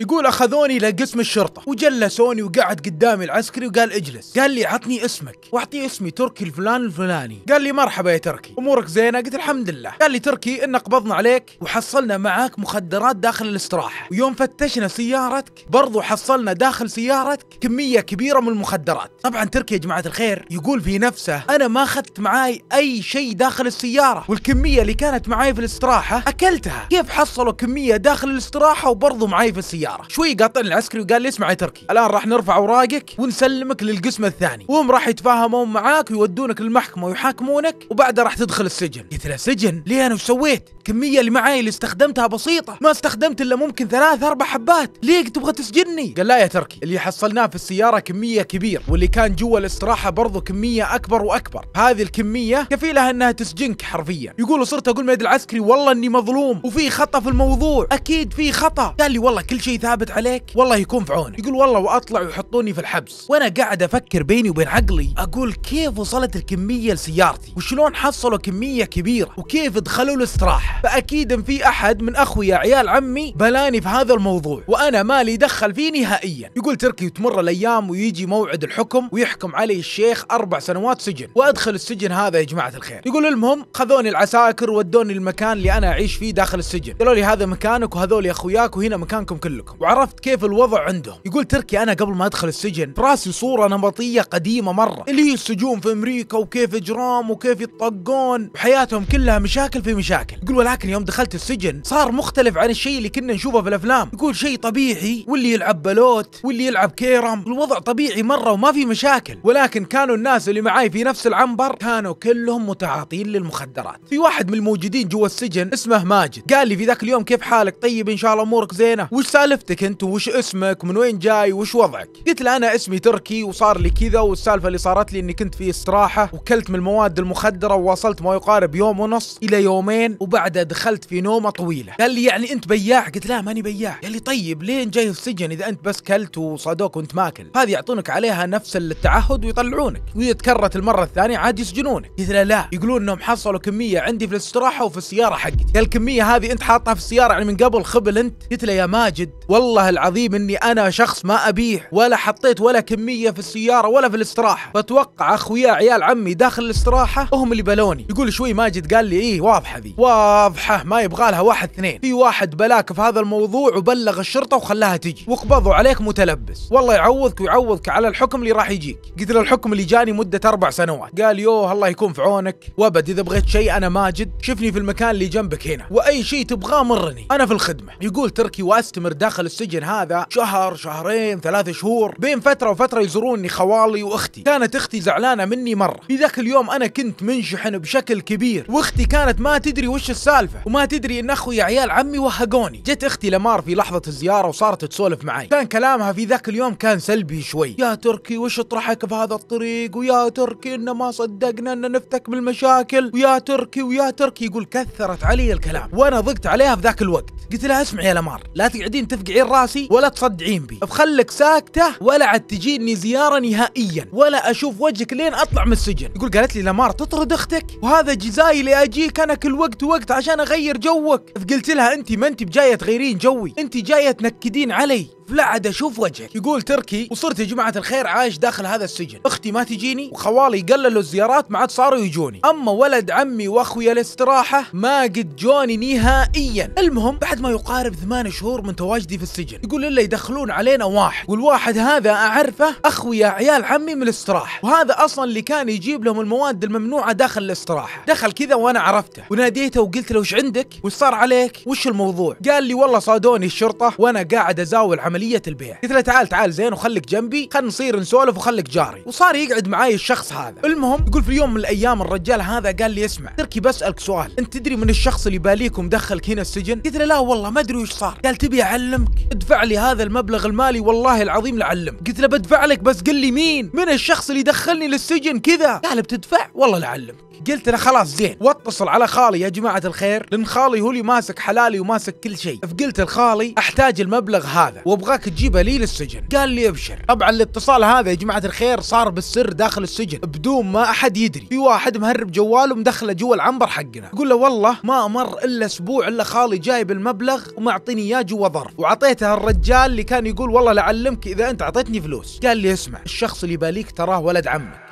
يقول اخذوني لقسم الشرطه وجلسوني وقعد قدامي العسكري وقال اجلس قال لي عطني اسمك واعطيه اسمي تركي الفلان الفلاني قال لي مرحبا يا تركي امورك زينه قلت الحمد لله قال لي تركي ان قبضنا عليك وحصلنا معاك مخدرات داخل الاستراحه ويوم فتشنا سيارتك برضو حصلنا داخل سيارتك كميه كبيره من المخدرات طبعا تركي يا جماعه الخير يقول في نفسه انا ما اخذت معاي اي شيء داخل السياره والكميه اللي كانت معاي في الاستراحه اكلتها كيف حصلوا كميه داخل الاستراحه وبرضو معاي في السياره السياره شوي قاطعني العسكري وقال لي اسمع يا تركي الان راح نرفع اوراقك ونسلمك للقسم الثاني وهم راح يتفاهمون معاك ويودونك المحكمه ويحاكمونك وبعدها راح تدخل السجن قلت له سجن ليه انا وش سويت الكميه اللي معي اللي استخدمتها بسيطه ما استخدمت الا ممكن ثلاث اربع حبات ليه تبغى تسجني قال لا يا تركي اللي حصلناه في السياره كميه كبير واللي كان جوا الاستراحه برضه كميه اكبر واكبر هذه الكميه كفيله انها تسجنك حرفيا يقول صرت اقول ميد العسكري والله اني مظلوم وفي خطا في الموضوع اكيد في خطا قال لي والله كل شيء شيء ثابت عليك والله يكون في عونك يقول والله واطلع ويحطوني في الحبس وانا قاعد افكر بيني وبين عقلي اقول كيف وصلت الكميه لسيارتي وشلون حصلوا كميه كبيره وكيف دخلوا الاستراحه فاكيد ان في احد من اخويا عيال عمي بلاني في هذا الموضوع وانا مالي دخل فيه نهائيا يقول تركي تمر الايام ويجي موعد الحكم ويحكم علي الشيخ اربع سنوات سجن وادخل السجن هذا يا جماعه الخير يقول المهم خذوني العساكر ودوني المكان اللي انا اعيش فيه داخل السجن قالوا لي هذا مكانك وهذول اخوياك وهنا مكانكم كله لكم وعرفت كيف الوضع عندهم يقول تركي انا قبل ما ادخل السجن براسي صوره نمطيه قديمه مره اللي هي السجون في امريكا وكيف اجرام وكيف يطقون وحياتهم كلها مشاكل في مشاكل يقول ولكن يوم دخلت السجن صار مختلف عن الشيء اللي كنا نشوفه في الافلام يقول شيء طبيعي واللي يلعب بلوت واللي يلعب كيرم الوضع طبيعي مره وما في مشاكل ولكن كانوا الناس اللي معاي في نفس العنبر كانوا كلهم متعاطين للمخدرات في واحد من الموجودين جوا السجن اسمه ماجد قال لي في ذاك اليوم كيف حالك طيب ان شاء الله امورك زينه وش سالفة سالفتك انت وش اسمك من وين جاي وش وضعك قلت له انا اسمي تركي وصار لي كذا والسالفه اللي صارت لي اني كنت في استراحه وكلت من المواد المخدره وواصلت ما يقارب يوم ونص الى يومين وبعدها دخلت في نومه طويله قال لي يعني انت بياع قلت لا ماني بياع قال لي طيب لين جاي السجن اذا انت بس كلت وصادوك وانت ماكل هذه يعطونك عليها نفس التعهد ويطلعونك واذا تكررت المره الثانيه عاد يسجنونك قلت له لا يقولون انهم حصلوا كميه عندي في الاستراحه وفي السياره حقتي قال الكميه هذه انت حاطها في السياره يعني من قبل خبل انت قلت له يا ماجد والله العظيم اني انا شخص ما ابيح ولا حطيت ولا كميه في السياره ولا في الاستراحه فتوقع اخويا عيال عمي داخل الاستراحه هم اللي بلوني يقول شوي ماجد قال لي ايه واضحه ذي واضحه ما يبغى لها واحد اثنين في واحد بلاك في هذا الموضوع وبلغ الشرطه وخلاها تجي وقبضوا عليك متلبس والله يعوضك ويعوضك على الحكم اللي راح يجيك قلت له الحكم اللي جاني مده اربع سنوات قال يوه الله يكون في عونك وابد اذا بغيت شيء انا ماجد شفني في المكان اللي جنبك هنا واي شيء تبغاه مرني انا في الخدمه يقول تركي واستمر داخل داخل السجن هذا شهر شهرين ثلاث شهور بين فترة وفترة يزوروني خوالي واختي كانت اختي زعلانة مني مرة في ذاك اليوم انا كنت منشحن بشكل كبير واختي كانت ما تدري وش السالفة وما تدري ان اخوي عيال عمي وهقوني جت اختي لمار في لحظة الزيارة وصارت تسولف معي كان كلامها في ذاك اليوم كان سلبي شوي يا تركي وش طرحك بهذا الطريق ويا تركي ان ما صدقنا ان نفتك بالمشاكل ويا تركي ويا تركي يقول كثرت علي الكلام وانا ضقت عليها في ذاك الوقت قلت لها اسمعي يا لمار لا تقعدين تفهم تفقعين راسي ولا تصدعين بي بخلك ساكته ولا عاد تجيني زياره نهائيا ولا اشوف وجهك لين اطلع من السجن يقول قالت لي لمار تطرد اختك وهذا جزاي اجيك انا كل وقت وقت عشان اغير جوك فقلت لها انت ما انت بجايه تغيرين جوي انت جايه تنكدين علي لا عاد اشوف وجهك يقول تركي وصرت يا جماعه الخير عايش داخل هذا السجن اختي ما تجيني وخوالي قللوا الزيارات ما عاد صاروا يجوني اما ولد عمي واخوي الاستراحه ما قد جوني نهائيا المهم بعد ما يقارب ثمان شهور من تواجدي في السجن يقول الا يدخلون علينا واحد والواحد هذا اعرفه اخوي عيال عمي من الاستراحه وهذا اصلا اللي كان يجيب لهم المواد الممنوعه داخل الاستراحه دخل كذا وانا عرفته وناديته وقلت له وش عندك وش صار عليك وش الموضوع قال لي والله صادوني الشرطه وانا قاعد ازاول عمليه عمليه البيع قلت له تعال تعال زين وخليك جنبي خلينا نصير نسولف وخليك جاري وصار يقعد معاي الشخص هذا المهم يقول في يوم من الايام الرجال هذا قال لي اسمع تركي بسالك سؤال انت تدري من الشخص اللي باليك ومدخلك هنا السجن قلت له لا والله ما ادري وش صار قال تبي اعلمك ادفع لي هذا المبلغ المالي والله العظيم لعلمك قلت له بدفع لك بس قل لي مين من الشخص اللي دخلني للسجن كذا قال بتدفع والله لعلمك قلت له خلاص زين واتصل على خالي يا جماعه الخير لان خالي هو اللي ماسك حلالي وماسك كل شيء فقلت لخالي احتاج المبلغ هذا وابغاك تجيبه لي للسجن قال لي ابشر طبعا الاتصال هذا يا جماعه الخير صار بالسر داخل السجن بدون ما احد يدري في واحد مهرب جواله مدخله جوا العنبر حقنا يقول له والله ما مر الا اسبوع الا خالي جايب المبلغ ومعطيني اياه جوا ظرف وعطيته الرجال اللي كان يقول والله لعلمك اذا انت اعطيتني فلوس قال لي اسمع الشخص اللي باليك تراه ولد عمك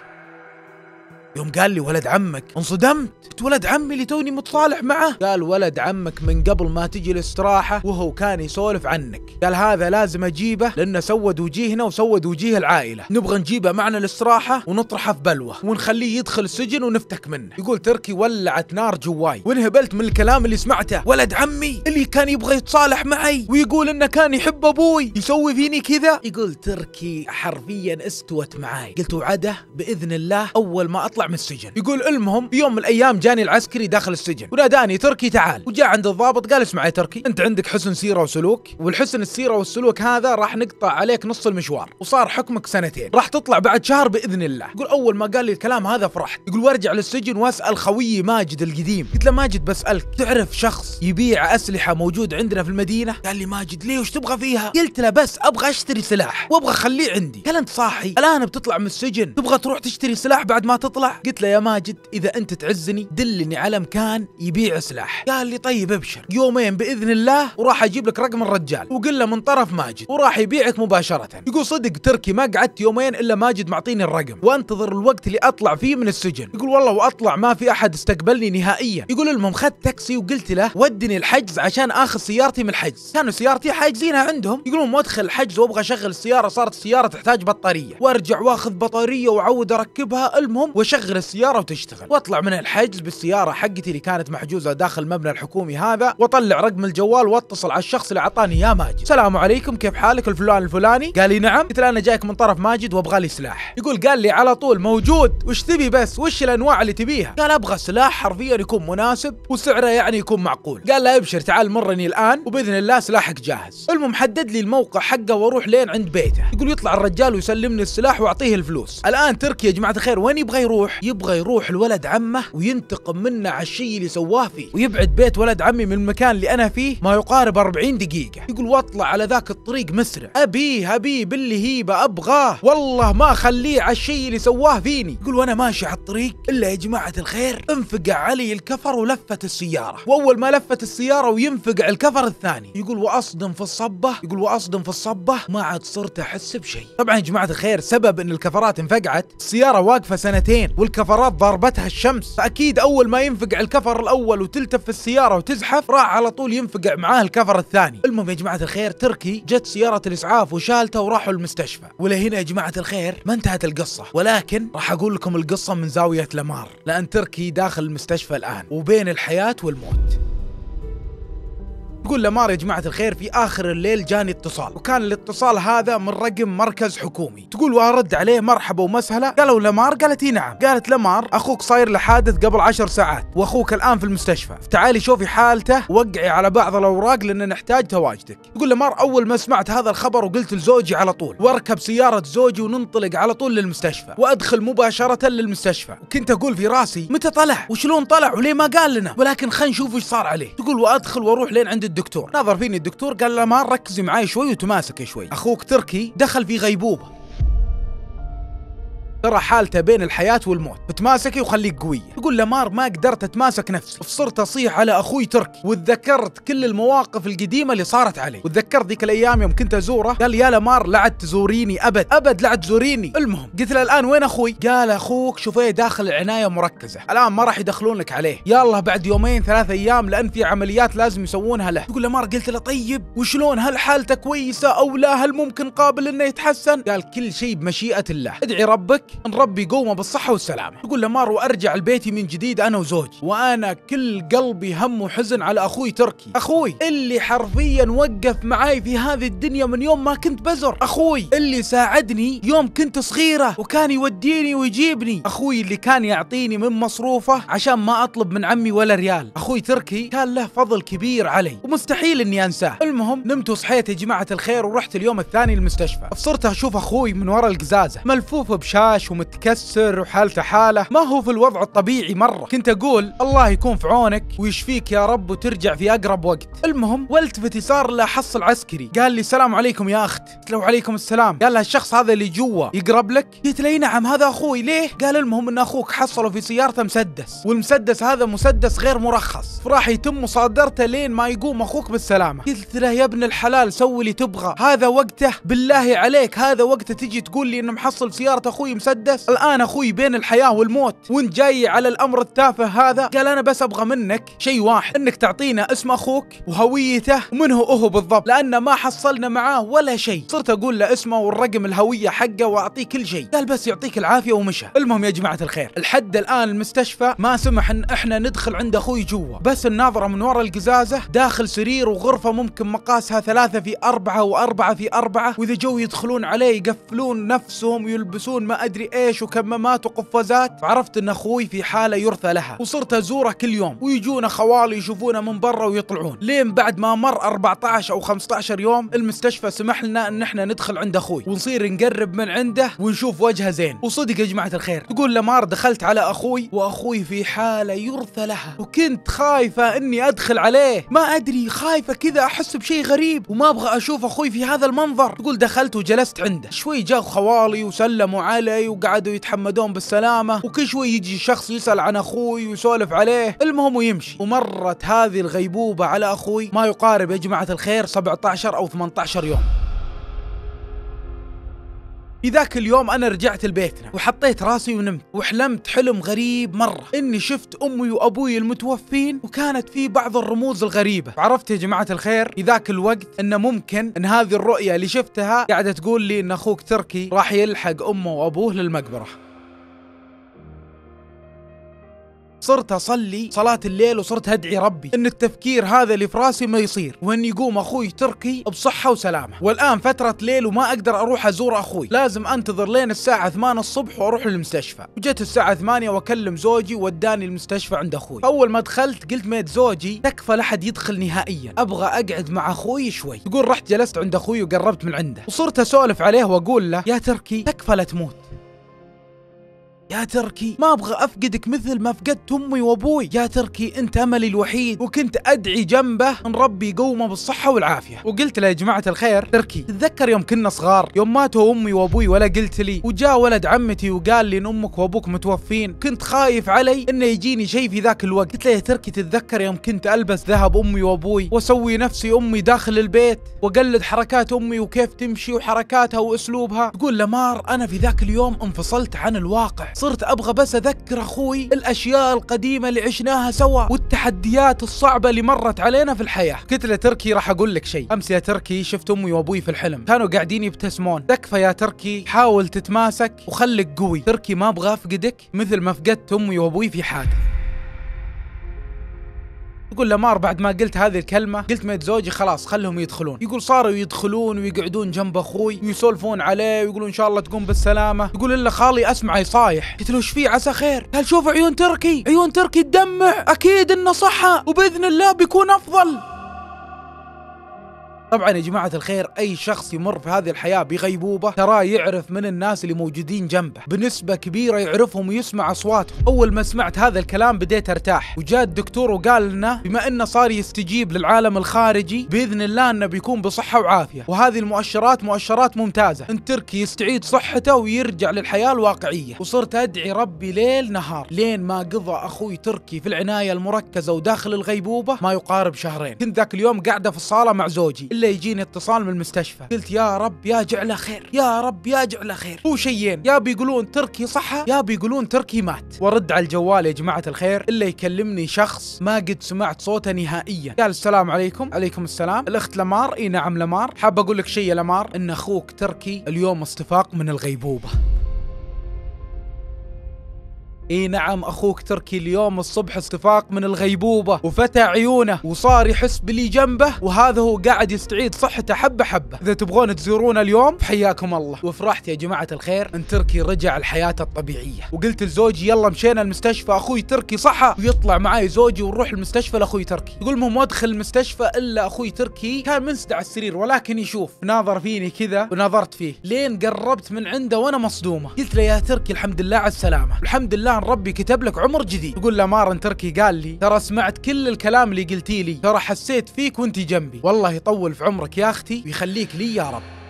يوم قال لي ولد عمك انصدمت قلت ولد عمي اللي توني متصالح معه قال ولد عمك من قبل ما تجي الاستراحة وهو كان يسولف عنك قال هذا لازم اجيبه لانه سود وجيهنا وسود وجيه العائلة نبغى نجيبه معنا الاستراحة ونطرحه في بلوة ونخليه يدخل السجن ونفتك منه يقول تركي ولعت نار جواي وانهبلت من الكلام اللي سمعته ولد عمي اللي كان يبغى يتصالح معي ويقول انه كان يحب ابوي يسوي فيني كذا يقول تركي حرفيا استوت معاي قلت وعده باذن الله اول ما اطلع اطلع من السجن يقول المهم يوم من الايام جاني العسكري داخل السجن وناداني تركي تعال وجاء عند الضابط قال اسمع يا تركي انت عندك حسن سيره وسلوك والحسن السيره والسلوك هذا راح نقطع عليك نص المشوار وصار حكمك سنتين راح تطلع بعد شهر باذن الله يقول اول ما قال لي الكلام هذا فرحت يقول وارجع للسجن واسال خويي ماجد القديم قلت له ماجد بسالك تعرف شخص يبيع اسلحه موجود عندنا في المدينه قال لي ماجد ليه وش تبغى فيها قلت له بس ابغى اشتري سلاح وابغى اخليه عندي قال انت صاحي الان بتطلع من السجن تبغى تروح تشتري سلاح بعد ما تطلع سلاح قلت له يا ماجد اذا انت تعزني دلني على مكان يبيع سلاح قال لي طيب ابشر يومين باذن الله وراح اجيب لك رقم الرجال وقل له من طرف ماجد وراح يبيعك مباشره يقول صدق تركي ما قعدت يومين الا ماجد معطيني الرقم وانتظر الوقت اللي اطلع فيه من السجن يقول والله واطلع ما في احد استقبلني نهائيا يقول المهم خدت تاكسي وقلت له ودني الحجز عشان اخذ سيارتي من الحجز كانوا سيارتي حاجزينها عندهم يقولون مو ادخل الحجز وابغى اشغل السياره صارت السياره تحتاج بطاريه وارجع واخذ بطاريه واعود اركبها المهم واشغل شغل السياره وتشتغل واطلع من الحجز بالسياره حقتي اللي كانت محجوزه داخل المبنى الحكومي هذا واطلع رقم الجوال واتصل على الشخص اللي اعطاني اياه ماجد السلام عليكم كيف حالك الفلان الفلاني قال لي نعم قلت له انا جايك من طرف ماجد وابغى لي سلاح يقول قال لي على طول موجود وش تبي بس وش الانواع اللي تبيها قال ابغى سلاح حرفيا يكون مناسب وسعره يعني يكون معقول قال لا ابشر تعال مرني الان وباذن الله سلاحك جاهز المهم حدد لي الموقع حقه واروح لين عند بيته يقول يطلع الرجال ويسلمني السلاح واعطيه الفلوس الان تركي يا جماعه الخير وين يبغى يروح يروح يبغى يروح لولد عمه وينتقم منه على الشيء اللي سواه فيه ويبعد بيت ولد عمي من المكان اللي انا فيه ما يقارب 40 دقيقه يقول واطلع على ذاك الطريق مسرع ابيه ابيه باللي هيبه ابغاه والله ما اخليه على الشيء اللي سواه فيني يقول وانا ماشي على الطريق الا يا جماعه الخير انفقع علي الكفر ولفت السياره واول ما لفت السياره وينفقع الكفر الثاني يقول واصدم في الصبه يقول واصدم في الصبه ما عاد صرت احس بشيء طبعا يا جماعه الخير سبب ان الكفرات انفقعت السياره واقفه سنتين والكفرات ضاربتها الشمس فأكيد أول ما ينفقع الكفر الأول وتلتف في السيارة وتزحف راح على طول ينفقع معاه الكفر الثاني المهم يا جماعة الخير تركي جت سيارة الإسعاف وشالته وراحوا المستشفى ولهنا يا جماعة الخير ما انتهت القصة ولكن راح أقول لكم القصة من زاوية لمار لأن تركي داخل المستشفى الآن وبين الحياة والموت تقول لمار يا جماعة الخير في آخر الليل جاني اتصال وكان الاتصال هذا من رقم مركز حكومي تقول وأرد عليه مرحبا ومسهلا قالوا لمار قالت إي نعم قالت لمار أخوك صاير له حادث قبل عشر ساعات وأخوك الآن في المستشفى تعالي شوفي حالته وقعي على بعض الأوراق لأن نحتاج تواجدك تقول لمار أول ما سمعت هذا الخبر وقلت لزوجي على طول واركب سيارة زوجي وننطلق على طول للمستشفى وأدخل مباشرة للمستشفى وكنت أقول في راسي متى طلع وشلون طلع وليه ما قال لنا ولكن خلينا نشوف ايش صار عليه تقول وأدخل وأروح لين عند الدكتور الدكتور نظر فيني الدكتور قال له ما ركزي معاي شوي وتماسكي شوي اخوك تركي دخل في غيبوبه ترى حالته بين الحياة والموت بتماسكي وخليك قوية يقول لمار ما قدرت اتماسك نفسي فصرت اصيح على اخوي تركي وتذكرت كل المواقف القديمة اللي صارت علي وتذكرت ذيك الايام يوم كنت ازوره قال يا لمار لا عاد تزوريني ابد ابد لا عاد تزوريني المهم قلت له الان وين اخوي قال اخوك شوفيه داخل العناية مركزة الان ما راح يدخلون لك عليه يلا بعد يومين ثلاث ايام لان في عمليات لازم يسوونها له تقول لمار قلت له طيب وشلون هل حالته كويسة او لا هل ممكن قابل انه يتحسن قال كل شيء بمشيئة الله ادعي ربك نربي قومه بالصحة والسلامة يقول لمار وأرجع لبيتي من جديد أنا وزوجي وأنا كل قلبي هم وحزن على أخوي تركي أخوي اللي حرفيا وقف معاي في هذه الدنيا من يوم ما كنت بزر أخوي اللي ساعدني يوم كنت صغيرة وكان يوديني ويجيبني أخوي اللي كان يعطيني من مصروفه عشان ما أطلب من عمي ولا ريال أخوي تركي كان له فضل كبير علي ومستحيل أني أنساه المهم نمت وصحيت يا جماعة الخير ورحت اليوم الثاني المستشفى صرت أشوف أخوي من ورا القزازة ملفوف بشاش وهشاش ومتكسر وحالته حاله ما هو في الوضع الطبيعي مره كنت اقول الله يكون في عونك ويشفيك يا رب وترجع في اقرب وقت المهم والتفت يسار لاحص العسكري قال لي السلام عليكم يا اخت قلت له وعليكم السلام قال لها الشخص هذا اللي جوا يقرب لك قلت له نعم هذا اخوي ليه قال المهم ان اخوك حصله في سيارته مسدس والمسدس هذا مسدس غير مرخص فراح يتم مصادرته لين ما يقوم اخوك بالسلامه قلت له يا ابن الحلال سوي اللي تبغى هذا وقته بالله عليك هذا وقته تجي تقول لي انه محصل سياره اخوي مسدس مسدس الان اخوي بين الحياه والموت وانت جاي على الامر التافه هذا قال انا بس ابغى منك شيء واحد انك تعطينا اسم اخوك وهويته ومن هو اهو بالضبط لان ما حصلنا معاه ولا شيء صرت اقول له اسمه والرقم الهويه حقه واعطيه كل شيء قال بس يعطيك العافيه ومشى المهم يا جماعه الخير لحد الان المستشفى ما سمح ان احنا ندخل عند اخوي جوا بس الناظره من ورا القزازه داخل سرير وغرفه ممكن مقاسها ثلاثة في أربعة وأربعة في أربعة وإذا جو يدخلون عليه يقفلون نفسهم ويلبسون ما أدري مدري ايش وكمامات وقفازات عرفت ان اخوي في حاله يرثى لها وصرت ازوره كل يوم ويجونا خوالي يشوفونا من برا ويطلعون لين بعد ما مر 14 او 15 يوم المستشفى سمح لنا ان احنا ندخل عند اخوي ونصير نقرب من عنده ونشوف وجهه زين وصدق يا جماعه الخير تقول لمار دخلت على اخوي واخوي في حاله يرثى لها وكنت خايفه اني ادخل عليه ما ادري خايفه كذا احس بشيء غريب وما ابغى اشوف اخوي في هذا المنظر تقول دخلت وجلست عنده شوي جاء خوالي وسلموا علي وقعدوا يتحمدون بالسلامة وكل شوي يجي شخص يسأل عن أخوي ويسولف عليه المهم ويمشي ومرت هذه الغيبوبة على أخوي ما يقارب يا جماعة الخير 17 أو 18 يوم في ذاك اليوم أنا رجعت لبيتنا نعم. وحطيت راسي ونمت وحلمت حلم غريب مرة إني شفت أمي وأبوي المتوفين وكانت في بعض الرموز الغريبة وعرفت يا جماعة الخير في ذاك الوقت انه ممكن أن هذه الرؤية اللي شفتها قاعدة تقول لي أن أخوك تركي راح يلحق أمه وأبوه للمقبرة صرت اصلي صلاه الليل وصرت ادعي ربي ان التفكير هذا اللي في راسي ما يصير وان يقوم اخوي تركي بصحه وسلامه والان فتره ليل وما اقدر اروح ازور اخوي لازم انتظر لين الساعه 8 الصبح واروح للمستشفى وجت الساعه 8 واكلم زوجي وداني المستشفى عند اخوي اول ما دخلت قلت ميت زوجي تكفى لا احد يدخل نهائيا ابغى اقعد مع اخوي شوي يقول رحت جلست عند اخوي وقربت من عنده وصرت اسولف عليه واقول له يا تركي تكفى لا تموت يا تركي ما ابغى افقدك مثل ما فقدت امي وابوي يا تركي انت املي الوحيد وكنت ادعي جنبه ان ربي يقومه بالصحه والعافيه وقلت له يا جماعه الخير تركي تتذكر يوم كنا صغار يوم ماتوا امي وابوي ولا قلت لي وجاء ولد عمتي وقال لي ان امك وابوك متوفين كنت خايف علي انه يجيني شيء في ذاك الوقت قلت له يا تركي تتذكر يوم كنت البس ذهب امي وابوي واسوي نفسي امي داخل البيت واقلد حركات امي وكيف تمشي وحركاتها واسلوبها تقول لمار انا في ذاك اليوم انفصلت عن الواقع صرت ابغى بس اذكر اخوي الاشياء القديمه اللي عشناها سوا والتحديات الصعبه اللي مرت علينا في الحياه قلت له تركي راح اقول لك شيء امس يا تركي شفت امي وابوي في الحلم كانوا قاعدين يبتسمون تكفى يا تركي حاول تتماسك وخلك قوي تركي ما ابغى افقدك مثل ما فقدت امي وابوي في حادث يقول لامار بعد ما قلت هذه الكلمه قلت ميت زوجي خلاص خلهم يدخلون يقول صاروا يدخلون ويقعدون جنب اخوي ويسولفون عليه ويقولون ان شاء الله تقوم بالسلامه يقول الا خالي اسمعه يصايح قلت له ايش فيه عسى خير قال شوف عيون تركي عيون تركي تدمع اكيد انه صحى وباذن الله بيكون افضل طبعا يا جماعه الخير اي شخص يمر في هذه الحياه بغيبوبه تراه يعرف من الناس اللي موجودين جنبه بنسبه كبيره يعرفهم ويسمع اصواتهم اول ما سمعت هذا الكلام بديت ارتاح وجاء الدكتور وقال لنا بما انه صار يستجيب للعالم الخارجي باذن الله انه بيكون بصحه وعافيه وهذه المؤشرات مؤشرات ممتازه ان تركي يستعيد صحته ويرجع للحياه الواقعيه وصرت ادعي ربي ليل نهار لين ما قضى اخوي تركي في العنايه المركزه وداخل الغيبوبه ما يقارب شهرين كنت ذاك اليوم قاعده في الصاله مع زوجي الا يجيني اتصال من المستشفى قلت يا رب يا جعله خير يا رب يا جعله خير هو شيئين يا بيقولون تركي صحى يا بيقولون تركي مات وارد على الجوال يا جماعه الخير الا يكلمني شخص ما قد سمعت صوته نهائيا قال السلام عليكم عليكم السلام الاخت لمار اي نعم لمار حاب اقول لك شيء يا لمار ان اخوك تركي اليوم استفاق من الغيبوبه اي نعم اخوك تركي اليوم الصبح استفاق من الغيبوبة وفتى عيونه وصار يحس بلي جنبه وهذا هو قاعد يستعيد صحته حبة حبة اذا تبغون تزورونا اليوم حياكم الله وفرحت يا جماعة الخير ان تركي رجع لحياته الطبيعية وقلت لزوجي يلا مشينا المستشفى اخوي تركي صحى ويطلع معاي زوجي ونروح المستشفى لاخوي تركي يقول المهم ما ادخل المستشفى الا اخوي تركي كان منسدع السرير ولكن يشوف ناظر فيني كذا ونظرت فيه لين قربت من عنده وانا مصدومة قلت له يا تركي الحمد لله على السلامة الحمد لله كان ربي كتب لك عمر جديد يقول له مارن تركي قال لي ترى سمعت كل الكلام اللي قلتي لي ترى حسيت فيك وانت جنبي والله يطول في عمرك يا اختي ويخليك لي يا رب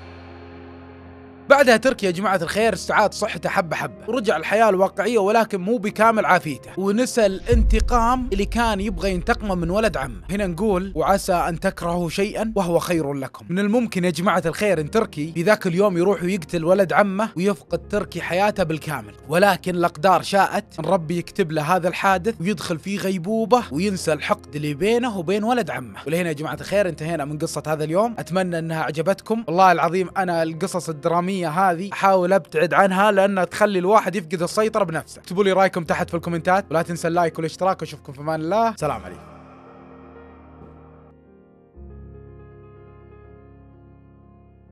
بعدها تركي يا جماعة الخير استعاد صحته حبة حبة ورجع الحياة الواقعية ولكن مو بكامل عافيته ونسى الانتقام اللي كان يبغى ينتقمه من ولد عمه هنا نقول وعسى أن تكرهوا شيئا وهو خير لكم من الممكن يا جماعة الخير أن تركي في ذاك اليوم يروح ويقتل ولد عمه ويفقد تركي حياته بالكامل ولكن الأقدار شاءت أن ربي يكتب له هذا الحادث ويدخل في غيبوبة وينسى الحقد اللي بينه وبين ولد عمه ولهنا يا جماعة الخير انتهينا من قصة هذا اليوم أتمنى أنها عجبتكم والله العظيم أنا القصص الدرامية الوهميه هذه احاول ابتعد عنها لانها تخلي الواحد يفقد السيطره بنفسه اكتبوا لي رايكم تحت في الكومنتات ولا تنسى اللايك والاشتراك واشوفكم في امان الله سلام عليكم